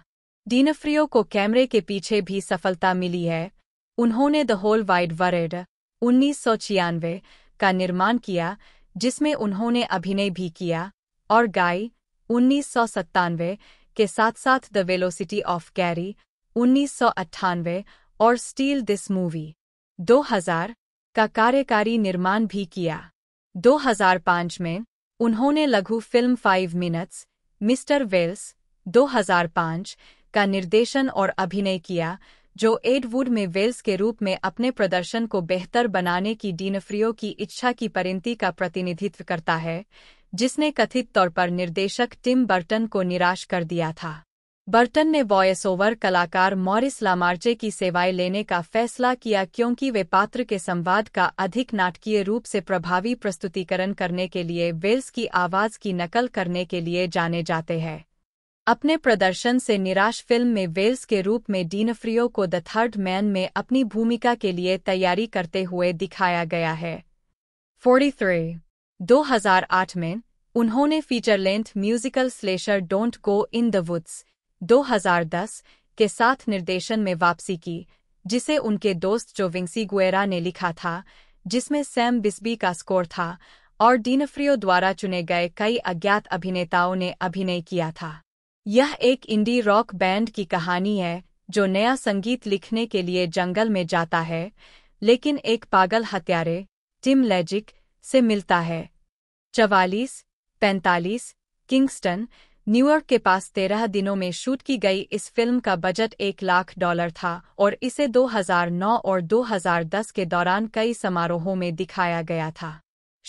डीनफ्रियो को कैमरे के पीछे भी सफलता मिली है उन्होंने द होल वाइड वर्ल्ड उन्नीस सौ छियानवे का निर्माण किया जिसमें उन्होंने अभिनय भी किया और गाई उन्नीस के साथ साथ द वेलोसिटी ऑफ कैरी उन्नीस और स्टील दिस मूवी 2000 का कार्यकारी निर्माण भी किया 2005 में उन्होंने लघु film five minutes mister Welles 2005 का निर्देशन और अभिनय किया जो एडवुड में वेल्स के रूप में अपने प्रदर्शन को बेहतर बनाने की डीनफ्रियो की इच्छा की परिंती का प्रतिनिधित्व करता है जिसने कथित तौर पर निर्देशक टिम बर्टन को निराश कर दिया था बर्टन ने वॉयस ओवर कलाकार मॉरिस लामार्चे की सेवाएं लेने का फैसला किया क्योंकि वे पात्र के संवाद का अधिक नाटकीय रूप से प्रभावी प्रस्तुतिकरण करने के लिए वेल्स की आवाज़ की नकल करने के लिए जाने जाते हैं अपने प्रदर्शन से निराश फिल्म में वेल्स के रूप में डीनफ्रियो को द थर्ड मैन में अपनी भूमिका के लिए तैयारी करते हुए दिखाया गया है 43. 2008 में उन्होंने feature length musical slasher don't go in the woods 2010 के साथ निर्देशन में वापसी की जिसे उनके दोस्त जोविंसी गुएरा ने लिखा था जिसमें सैम बिस्बी का स्कोर था और डीनफ्रियो द्वारा चुने गए कई अज्ञात अभिनेताओं ने अभिनय किया था यह एक इंडी रॉक बैंड की कहानी है जो नया संगीत लिखने के लिए जंगल में जाता है लेकिन एक पागल हत्यारे टिम लेजिक से मिलता है चवालीस पैंतालीस किंगस्टन न्यूयॉर्क के पास तेरह दिनों में शूट की गई इस फिल्म का बजट एक लाख डॉलर था और इसे 2009 और 2010 के दौरान कई समारोहों में दिखाया गया था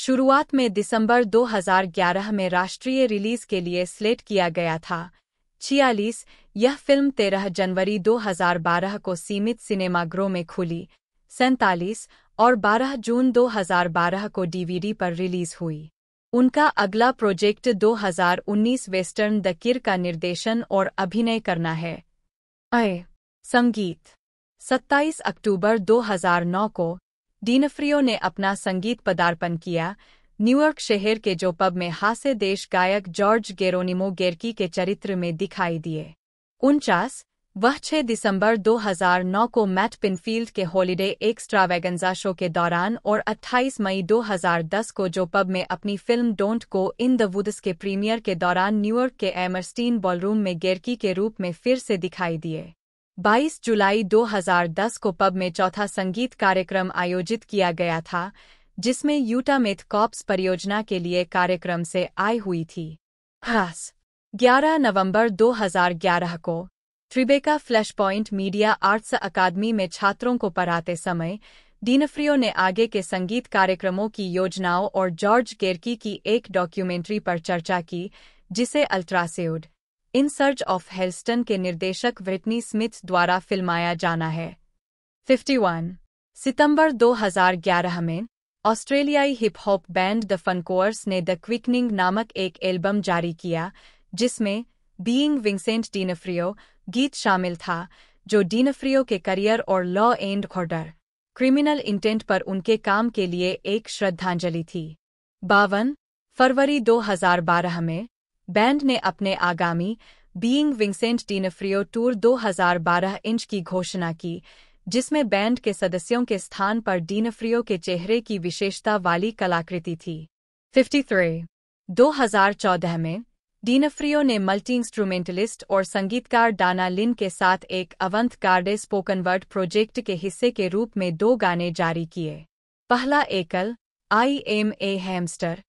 शुरुआत में दिसंबर 2011 में राष्ट्रीय रिलीज के लिए स्लेट किया गया था छियालीस यह फिल्म तेरह जनवरी 2012 को सीमित सिनेमाग्रो में खुली सैतालीस और 12 जून 2012 को डीवीडी पर रिलीज हुई उनका अगला प्रोजेक्ट 2019 वेस्टर्न द किर का निर्देशन और अभिनय करना है अय संगीत 27 अक्टूबर 2009 को डीनफ्रियो ने अपना संगीत पदार्पण किया न्यूयॉर्क शहर के जो पब में हास्य देश गायक जॉर्ज गेरोनिमो गेरकी के चरित्र में दिखाई दिए उनचास वह 6 दिसंबर 2009 को मैट पिनफील्ड के हॉलिडे एक्स्ट्रावेगेंजा शो के दौरान और 28 मई 2010 को जो पब में अपनी film don't go in the woods के प्रीमियर के दौरान न्यूयॉर्क के एमरस्टीन बॉलरूम में गेरकी के रूप में फिर से दिखाई दिए 22 जुलाई 2010 को पब में चौथा संगीत कार्यक्रम आयोजित किया गया था जिसमें यूटा मेथ कॉप्स परियोजना के लिए कार्यक्रम से आई हुई थी हास 11 नवंबर 2011 को Tribeca flash point media arts अकादमी में छात्रों को पढ़ाते समय डीनफ्रियो ने आगे के संगीत कार्यक्रमों की योजनाओं और जॉर्ज गेरकी की एक डॉक्यूमेंट्री पर चर्चा की जिसे अल्ट्रासेउड इन सर्च ऑफ हेल्स्टन के निर्देशक विटनी स्मिथ द्वारा फिल्माया जाना है 51 सितंबर 2011 में ऑस्ट्रेलियाई hip hop band the Funkoars ने द क्विकनिंग नामक एक एल्बम जारी किया जिसमें बीइंग विंसेंट डीनफ्रियो गीत शामिल था जो डीनफ्रियो के करियर और law and order criminal intent पर उनके काम के लिए एक श्रद्धांजलि थी बावन फरवरी 2012 में बैंड ने अपने आगामी बीइंग विंसेंट डीनफ्रियो टूर 2012 इंच की घोषणा की जिसमें बैंड के सदस्यों के स्थान पर डीनफ्रियो के चेहरे की विशेषता वाली कलाकृति थी 53. 2014 में डीनफ्रियो ने मल्टी इंस्ट्रूमेंटलिस्ट और संगीतकार डाना लिन के साथ एक अवंत कार्डे स्पोकन वर्ड प्रोजेक्ट के हिस्से के रूप में दो गाने जारी किए पहला एकल आई एम ए हैमस्टर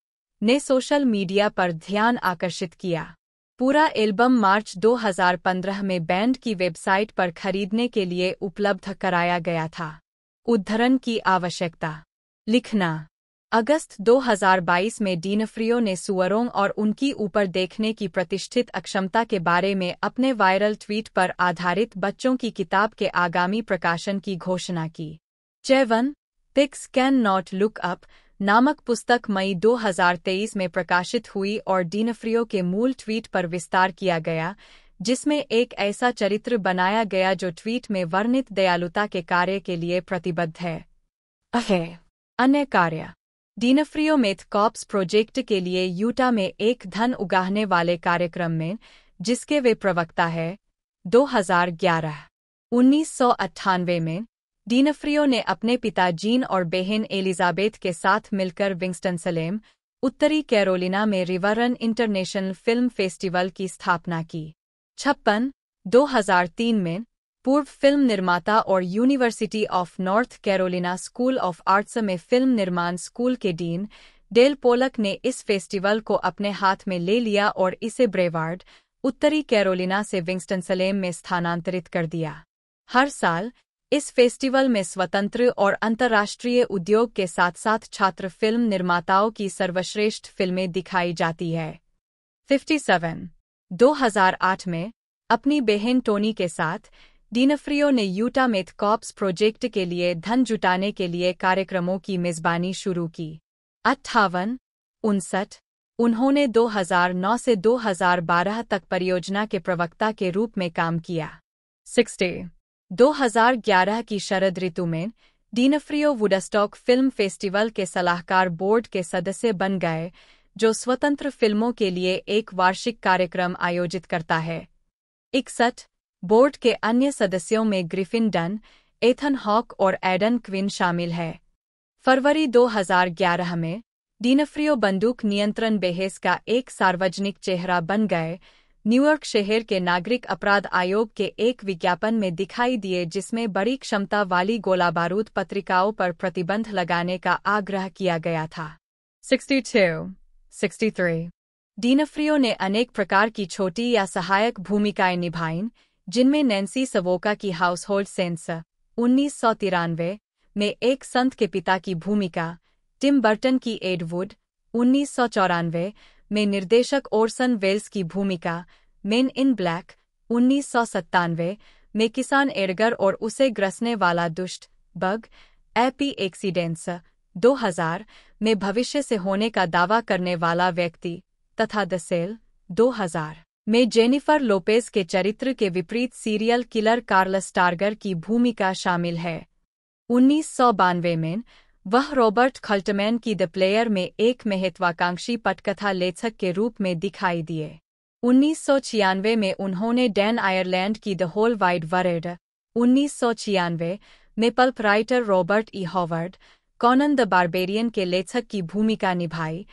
ने सोशल मीडिया पर ध्यान आकर्षित किया पूरा एल्बम मार्च 2015 में बैंड की वेबसाइट पर खरीदने के लिए उपलब्ध कराया गया था उद्धरण की आवश्यकता लिखना अगस्त 2022 में डीनफ्रियो ने सुअरों और उनकी ऊपर देखने की प्रतिष्ठित अक्षमता के बारे में अपने वायरल ट्वीट पर आधारित बच्चों की किताब के आगामी प्रकाशन की घोषणा की चैवन pigs can not look up नामक पुस्तक मई 2023 में प्रकाशित हुई और डीनफ्रियो के मूल ट्वीट पर विस्तार किया गया जिसमें एक ऐसा चरित्र बनाया गया जो ट्वीट में वर्णित दयालुता के कार्य के लिए प्रतिबद्ध है अन्य कार्य डीनफ्रियो मेथ कॉप्स प्रोजेक्ट के लिए यूटा में एक धन उगाहने वाले कार्यक्रम में जिसके वे प्रवक्ता है 2011 उन्नीस में डीनफ्रियो ने अपने पिता जीन और बहन एलिजाबेथ के साथ मिलकर विंगस्टन सलेम उत्तरी कैरोलिना में रिवरन इंटरनेशनल फिल्म फेस्टिवल की स्थापना की छप्पन 2003 में पूर्व फिल्म निर्माता और university of North Carolina school of arts में फिल्म निर्माण स्कूल के डीन डेल पोलक ने इस फेस्टिवल को अपने हाथ में ले लिया और इसे ब्रेवार्ड उत्तरी कैरोलिना से विंगस्टन सलेम में स्थानांतरित कर दिया हर साल इस फेस्टिवल में स्वतंत्र और अंतर्राष्ट्रीय उद्योग के साथ साथ छात्र फिल्म निर्माताओं की सर्वश्रेष्ठ फिल्में दिखाई जाती है 57 2008 में अपनी बहन टोनी के साथ डीनफ्रियो ने यूटा मेथ कॉप्स प्रोजेक्ट के लिए धन जुटाने के लिए कार्यक्रमों की मेजबानी शुरू की अट्ठावन उनसठ उन्होंने 2009 से 2012 तक परियोजना के प्रवक्ता के रूप में काम किया सिक्सटी 2011 की शरद ऋतु में डीनफ्रियो वुडस्टॉक फिल्म फेस्टिवल के सलाहकार बोर्ड के सदस्य बन गए जो स्वतंत्र फिल्मों के लिए एक वार्षिक कार्यक्रम आयोजित करता है इकसठ बोर्ड के अन्य सदस्यों में ग्रिफिन डन एथन हॉक और एडन क्विन शामिल है फरवरी 2011 में डीनफ्रियो बंदूक नियंत्रण बेहेस का एक सार्वजनिक चेहरा बन गए न्यूयॉर्क शहर के नागरिक अपराध आयोग के एक विज्ञापन में दिखाई दिए जिसमें बड़ी क्षमता वाली गोला बारूद पत्रिकाओं पर प्रतिबंध लगाने का आग्रह किया गया था 62, 63 डीनफ्रियो ने अनेक प्रकार की छोटी या सहायक भूमिकाएं निभाईं जिनमें नैन्सी सवोका की हाउस होल्ड सेंस उन्नीस में एक संत के पिता की भूमिका टिम बर्टन की एडवुड उन्नीस में निर्देशक ओरसन वेल्स की भूमिका मेन इन ब्लैक उन्नीस में किसान एडगर और उसे ग्रसने वाला दुष्ट बग एपी एक्सीडेंट्स 2000 में भविष्य से होने का दावा करने वाला व्यक्ति तथा द सेल दो में जेनिफर लोपेज के चरित्र के विपरीत सीरियल किलर कार्लस टार्गर की भूमिका शामिल है उन्नीस में वह रॉबर्ट खल्टमैन की द प्लेयर में एक महत्वाकांक्षी पटकथा लेखक के रूप में दिखाई दिए उन्नीस में उन्होंने डैन आयरलैंड की द होल वाइड वर्ल्ड उन्नीस में pulp writer Robert E Howard Conan the barbarian के लेखक की भूमिका निभाई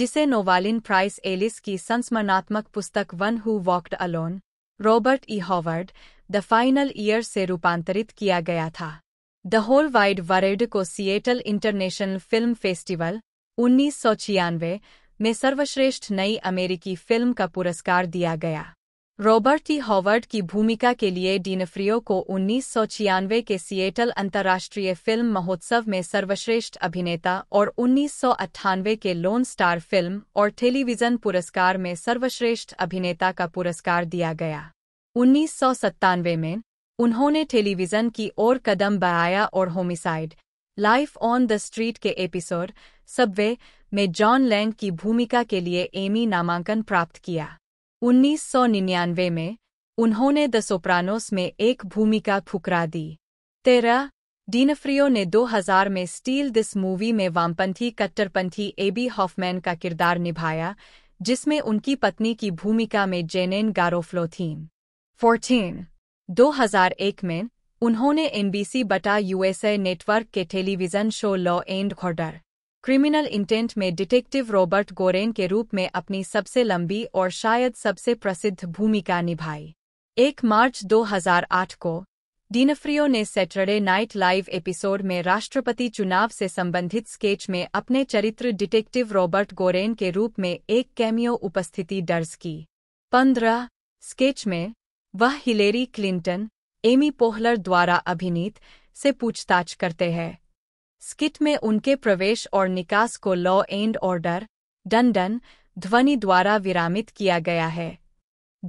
जिसे नोवालिन प्राइस एलिस की संस्मरणात्मक पुस्तक one who walked alone Robert E Howard the final year से रूपांतरित किया गया था द होल वाइड वर्ल्ड को सिएटल इंटरनेशनल फिल्म फेस्टिवल उन्नीस में सर्वश्रेष्ठ नई अमेरिकी फिल्म का पुरस्कार दिया गया रॉबर्ट हॉवर्ड e. की भूमिका के लिए डीनफ्रियो को उन्नीस के सिएटल अंतर्राष्ट्रीय फिल्म महोत्सव में सर्वश्रेष्ठ अभिनेता और उन्नीस के लोन स्टार फिल्म और टेलीविजन पुरस्कार में सर्वश्रेष्ठ अभिनेता का पुरस्कार दिया गया उन्नीस में उन्होंने टेलीविज़न की ओर कदम बढ़ाया और homicide life on the street के एपिसोड सबवे में जॉन लैंग की भूमिका के लिए एमी नामांकन प्राप्त किया 1999 में उन्होंने द सोप्रानोस में एक भूमिका ठुकरा दी तेरह डीनफ्रियो ने 2000 में स्टील दिस मूवी में वामपंथी कट्टरपंथी एबी हॉफमैन का किरदार निभाया जिसमें उनकी पत्नी की भूमिका में जेनेन गारोफ्लो फोर्थीन 2001 में उन्होंने एनबीसी बटा यूएसए नेटवर्क के television show law and order criminal intent में डिटेक्टिव रॉबर्ट गोरेन के रूप में अपनी सबसे लंबी और शायद सबसे प्रसिद्ध भूमिका निभाई एक मार्च 2008 को डिनफ्रियो ने सैटरडे नाइट लाइव एपिसोड में राष्ट्रपति चुनाव से संबंधित स्केच में अपने चरित्र डिटेक्टिव रॉबर्ट गोरेन के रूप में एक कैमियो उपस्थिति दर्ज की पंद्रह स्केच में वह हिलेरी क्लिंटन एमी पोहलर द्वारा अभिनीत से पूछताछ करते हैं स्किट में उनके प्रवेश और निकास को लॉ एंड ऑर्डर डंडन ध्वनि द्वारा विरामित किया गया है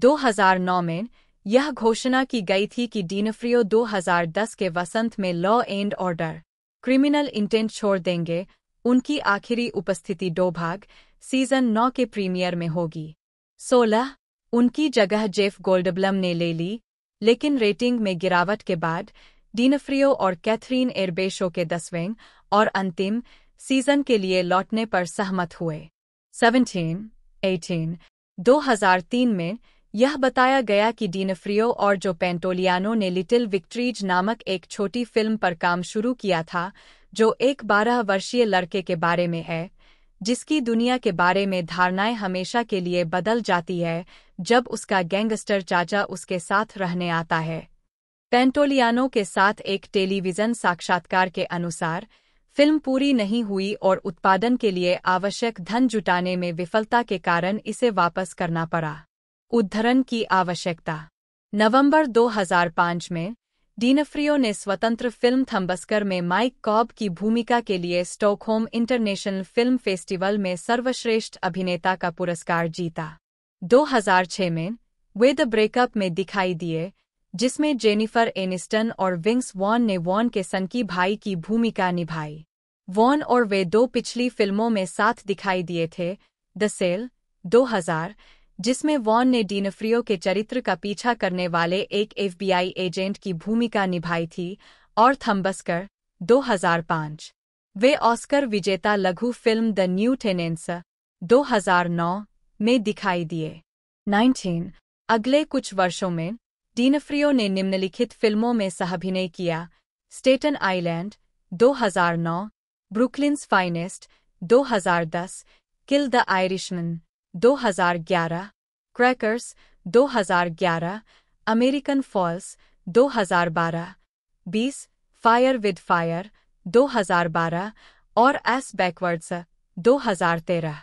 2009 में यह घोषणा की गई थी कि डीनफ्रियो 2010 के वसंत में law and order criminal intent छोड़ देंगे उनकी आखिरी उपस्थिति दो भाग सीजन 9 के प्रीमियर में होगी 16 उनकी जगह जेफ गोल्डब्लम ने ले ली लेकिन रेटिंग में गिरावट के बाद डीनफ्रियो और कैथरीन एरबे शो के दसवें और अंतिम सीजन के लिए लौटने पर सहमत हुए 17, 18, 2003 में यह बताया गया कि डीनफ्रियो और जो पेंटोलियानो ने लिटिल विक्ट्रीज नामक एक छोटी फिल्म पर काम शुरू किया था जो एक बारह वर्षीय लड़के के बारे में है जिसकी दुनिया के बारे में धारणाएं हमेशा के लिए बदल जाती है जब उसका गैंगस्टर चाचा उसके साथ रहने आता है पेंटोलियानो के साथ एक टेलीविजन साक्षात्कार के अनुसार फिल्म पूरी नहीं हुई और उत्पादन के लिए आवश्यक धन जुटाने में विफलता के कारण इसे वापस करना पड़ा उद्धरण की आवश्यकता नवंबर 2005 में डीनफ्रियो ने स्वतंत्र फिल्म थम्बस्कर में माइक कॉब की भूमिका के लिए स्टॉकहोम इंटरनेशनल फिल्म फेस्टिवल में सर्वश्रेष्ठ अभिनेता का पुरस्कार जीता 2006 में वे द ब्रेकअप में दिखाई दिए जिसमें जेनिफर एनिस्टन और विंग्स वॉन ने वॉन के सनकी भाई की भूमिका निभाई वॉन और वे दो पिछली फिल्मों में साथ दिखाई दिए थे द सेल दो जिसमें वॉन ने डीनफ्रियो के चरित्र का पीछा करने वाले एक एफबीआई एजेंट की भूमिका निभाई थी और थम्बस्कर 2005 वे ऑस्कर विजेता लघु फिल्म द न्यू टेनेंस 2009 में दिखाई दिए 19 अगले कुछ वर्षों में डीनफ्रियो ने निम्नलिखित फिल्मों में सहभिनय किया Staten Island 2009, Brooklyn's finest 2010, kill the Irishman 2011, crackers 2011, American falls 2012, 20, fire with fire 2012 और एस बैकवर्ड्स 2013.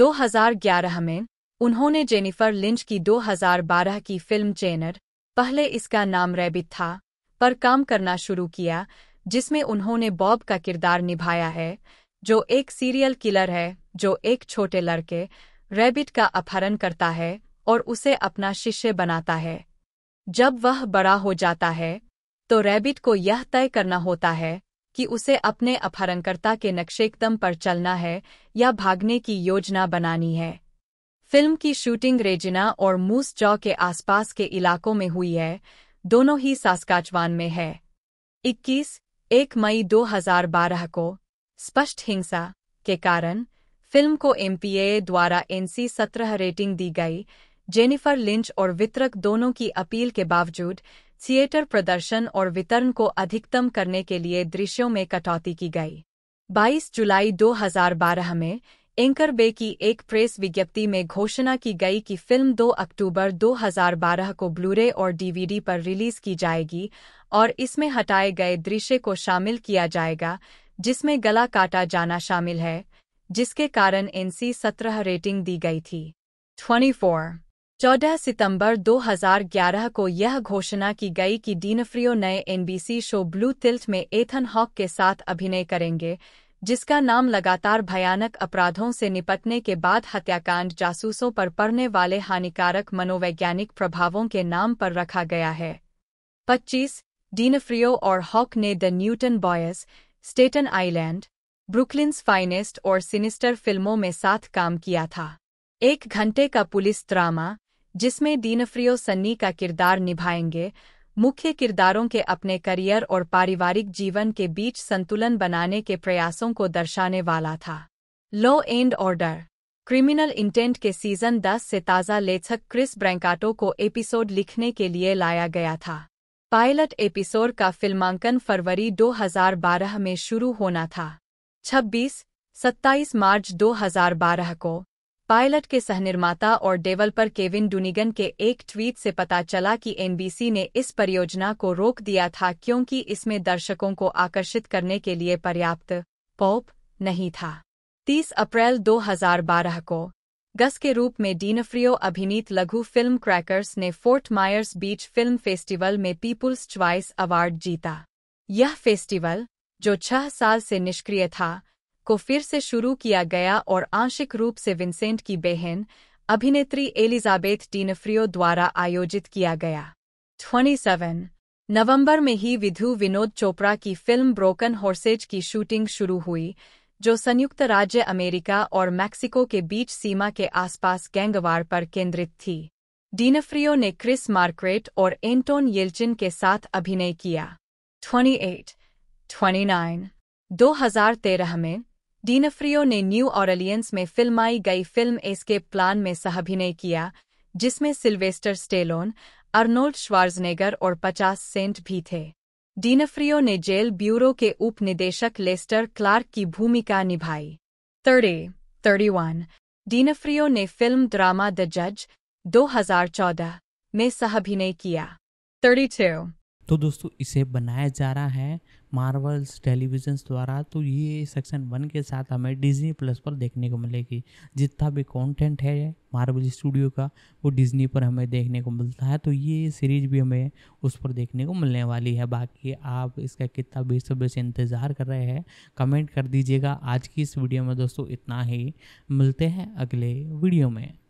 2011 में उन्होंने जेनिफर लिंच की 2012 की फिल्म चेनर पहले इसका नाम रैबिट था पर काम करना शुरू किया जिसमें उन्होंने बॉब का किरदार निभाया है जो एक सीरियल किलर है जो एक छोटे लड़के रैबिट का अपहरण करता है और उसे अपना शिष्य बनाता है जब वह बड़ा हो जाता है तो रैबिट को यह तय करना होता है कि उसे अपने अपहरणकर्ता के नक्शेकदम पर चलना है या भागने की योजना बनानी है फिल्म की शूटिंग रेजिना और मूस जॉ के आसपास के इलाकों में हुई है दोनों ही सास्काचवान में है 21 एक मई 2012 को स्पष्ट हिंसा के कारण फिल्म को एमपीए द्वारा एनसी सत्रह रेटिंग दी गई जेनिफर लिंच और वितरक दोनों की अपील के बावजूद थिएटर प्रदर्शन और वितरण को अधिकतम करने के लिए दृश्यों में कटौती की गई 22 जुलाई 2012 में एंकर बे की एक प्रेस विज्ञप्ति में घोषणा की गई कि फिल्म 2 अक्टूबर 2012 को ब्लूरे और डीवीडी पर रिलीज की जाएगी और इसमें हटाए गए दृश्य को शामिल किया जाएगा जिसमें गला काटा जाना शामिल है जिसके कारण एनसी 17 रेटिंग दी गई थी 24 चौदह सितंबर 2011 को यह घोषणा की गई कि डीनफ्रियो नए एनबीसी शो ब्लू तिल्ट में एथन हॉक के साथ अभिनय करेंगे जिसका नाम लगातार भयानक अपराधों से निपटने के बाद हत्याकांड जासूसों पर पड़ने वाले हानिकारक मनोवैज्ञानिक प्रभावों के नाम पर रखा गया है 25. डीनफ्रियो और हॉक ने the Newton boys Staten Island Brooklyn's finest और सिनिस्टर फिल्मों में साथ काम किया था एक घंटे का पुलिस ड्रामा जिसमें दीनफ्रियो सन्नी का किरदार निभाएंगे मुख्य किरदारों के अपने करियर और पारिवारिक जीवन के बीच संतुलन बनाने के प्रयासों को दर्शाने वाला था law and order criminal intent के सीजन 10 से ताज़ा लेखक क्रिस ब्रैंकाटो को एपिसोड लिखने के लिए लाया गया था पायलट एपिसोड का फिल्मांकन फरवरी 2012 में शुरू होना था 26, 27 मार्च 2012 को पायलट के सहनिर्माता और डेवलपर केविन डुनिगन के एक ट्वीट से पता चला कि एनबीसी ने इस परियोजना को रोक दिया था क्योंकि इसमें दर्शकों को आकर्षित करने के लिए पर्याप्त पॉप नहीं था 30 अप्रैल 2012 को गस के रूप में डीनफ्रियो अभिनीत लघु फिल्म क्रैकर्स ने Fort Myers beach film festival में पीपुल्स च्वाइस अवार्ड जीता यह फेस्टिवल जो छह साल से निष्क्रिय था को फिर से शुरू किया गया और आंशिक रूप से विंसेंट की बहन अभिनेत्री एलिजाबेथ डीनफ्रियो द्वारा आयोजित किया गया 27 नवंबर में ही विधु विनोद चोपड़ा की फिल्म ब्रोकन हॉर्सेज की शूटिंग शुरू हुई जो संयुक्त राज्य अमेरिका और मैक्सिको के बीच सीमा के आसपास गैंगवार पर केंद्रित थी डीनफ्रियो ने क्रिस मार्क्रेट और एंटोन येल्चिन के साथ अभिनय किया 28 29. 2013 में डीनफ्रियो ने न्यू ऑरलियंस में फिल्माई गई फिल्म एस्केप प्लान में सहभिनय किया जिसमें सिल्वेस्टर स्टेलोन अर्नोल्ड श्वार्जनेगर और 50 सेंट भी थे डीनफ्रियो ने जेल ब्यूरो के उप निदेशक लेस्टर क्लार्क की भूमिका निभाई थर्टी थर्टी वन डीनफ्रियो ने फिल्म ड्रामा द जज 2014 में सहभिनय किया थर्टी तो दोस्तों इसे बनाया जा रहा है मार्वल्स टेलीविजन्स द्वारा तो ये सेक्शन वन के साथ हमें डिज्नी प्लस पर देखने को मिलेगी जितना भी कंटेंट है मार्वल स्टूडियो का वो डिज्नी पर हमें देखने को मिलता है तो ये सीरीज भी हमें उस पर देखने को मिलने वाली है बाकी आप इसका कितना बेसब्री से इंतज़ार कर रहे हैं कमेंट कर दीजिएगा आज की इस वीडियो में दोस्तों इतना ही मिलते हैं अगले वीडियो में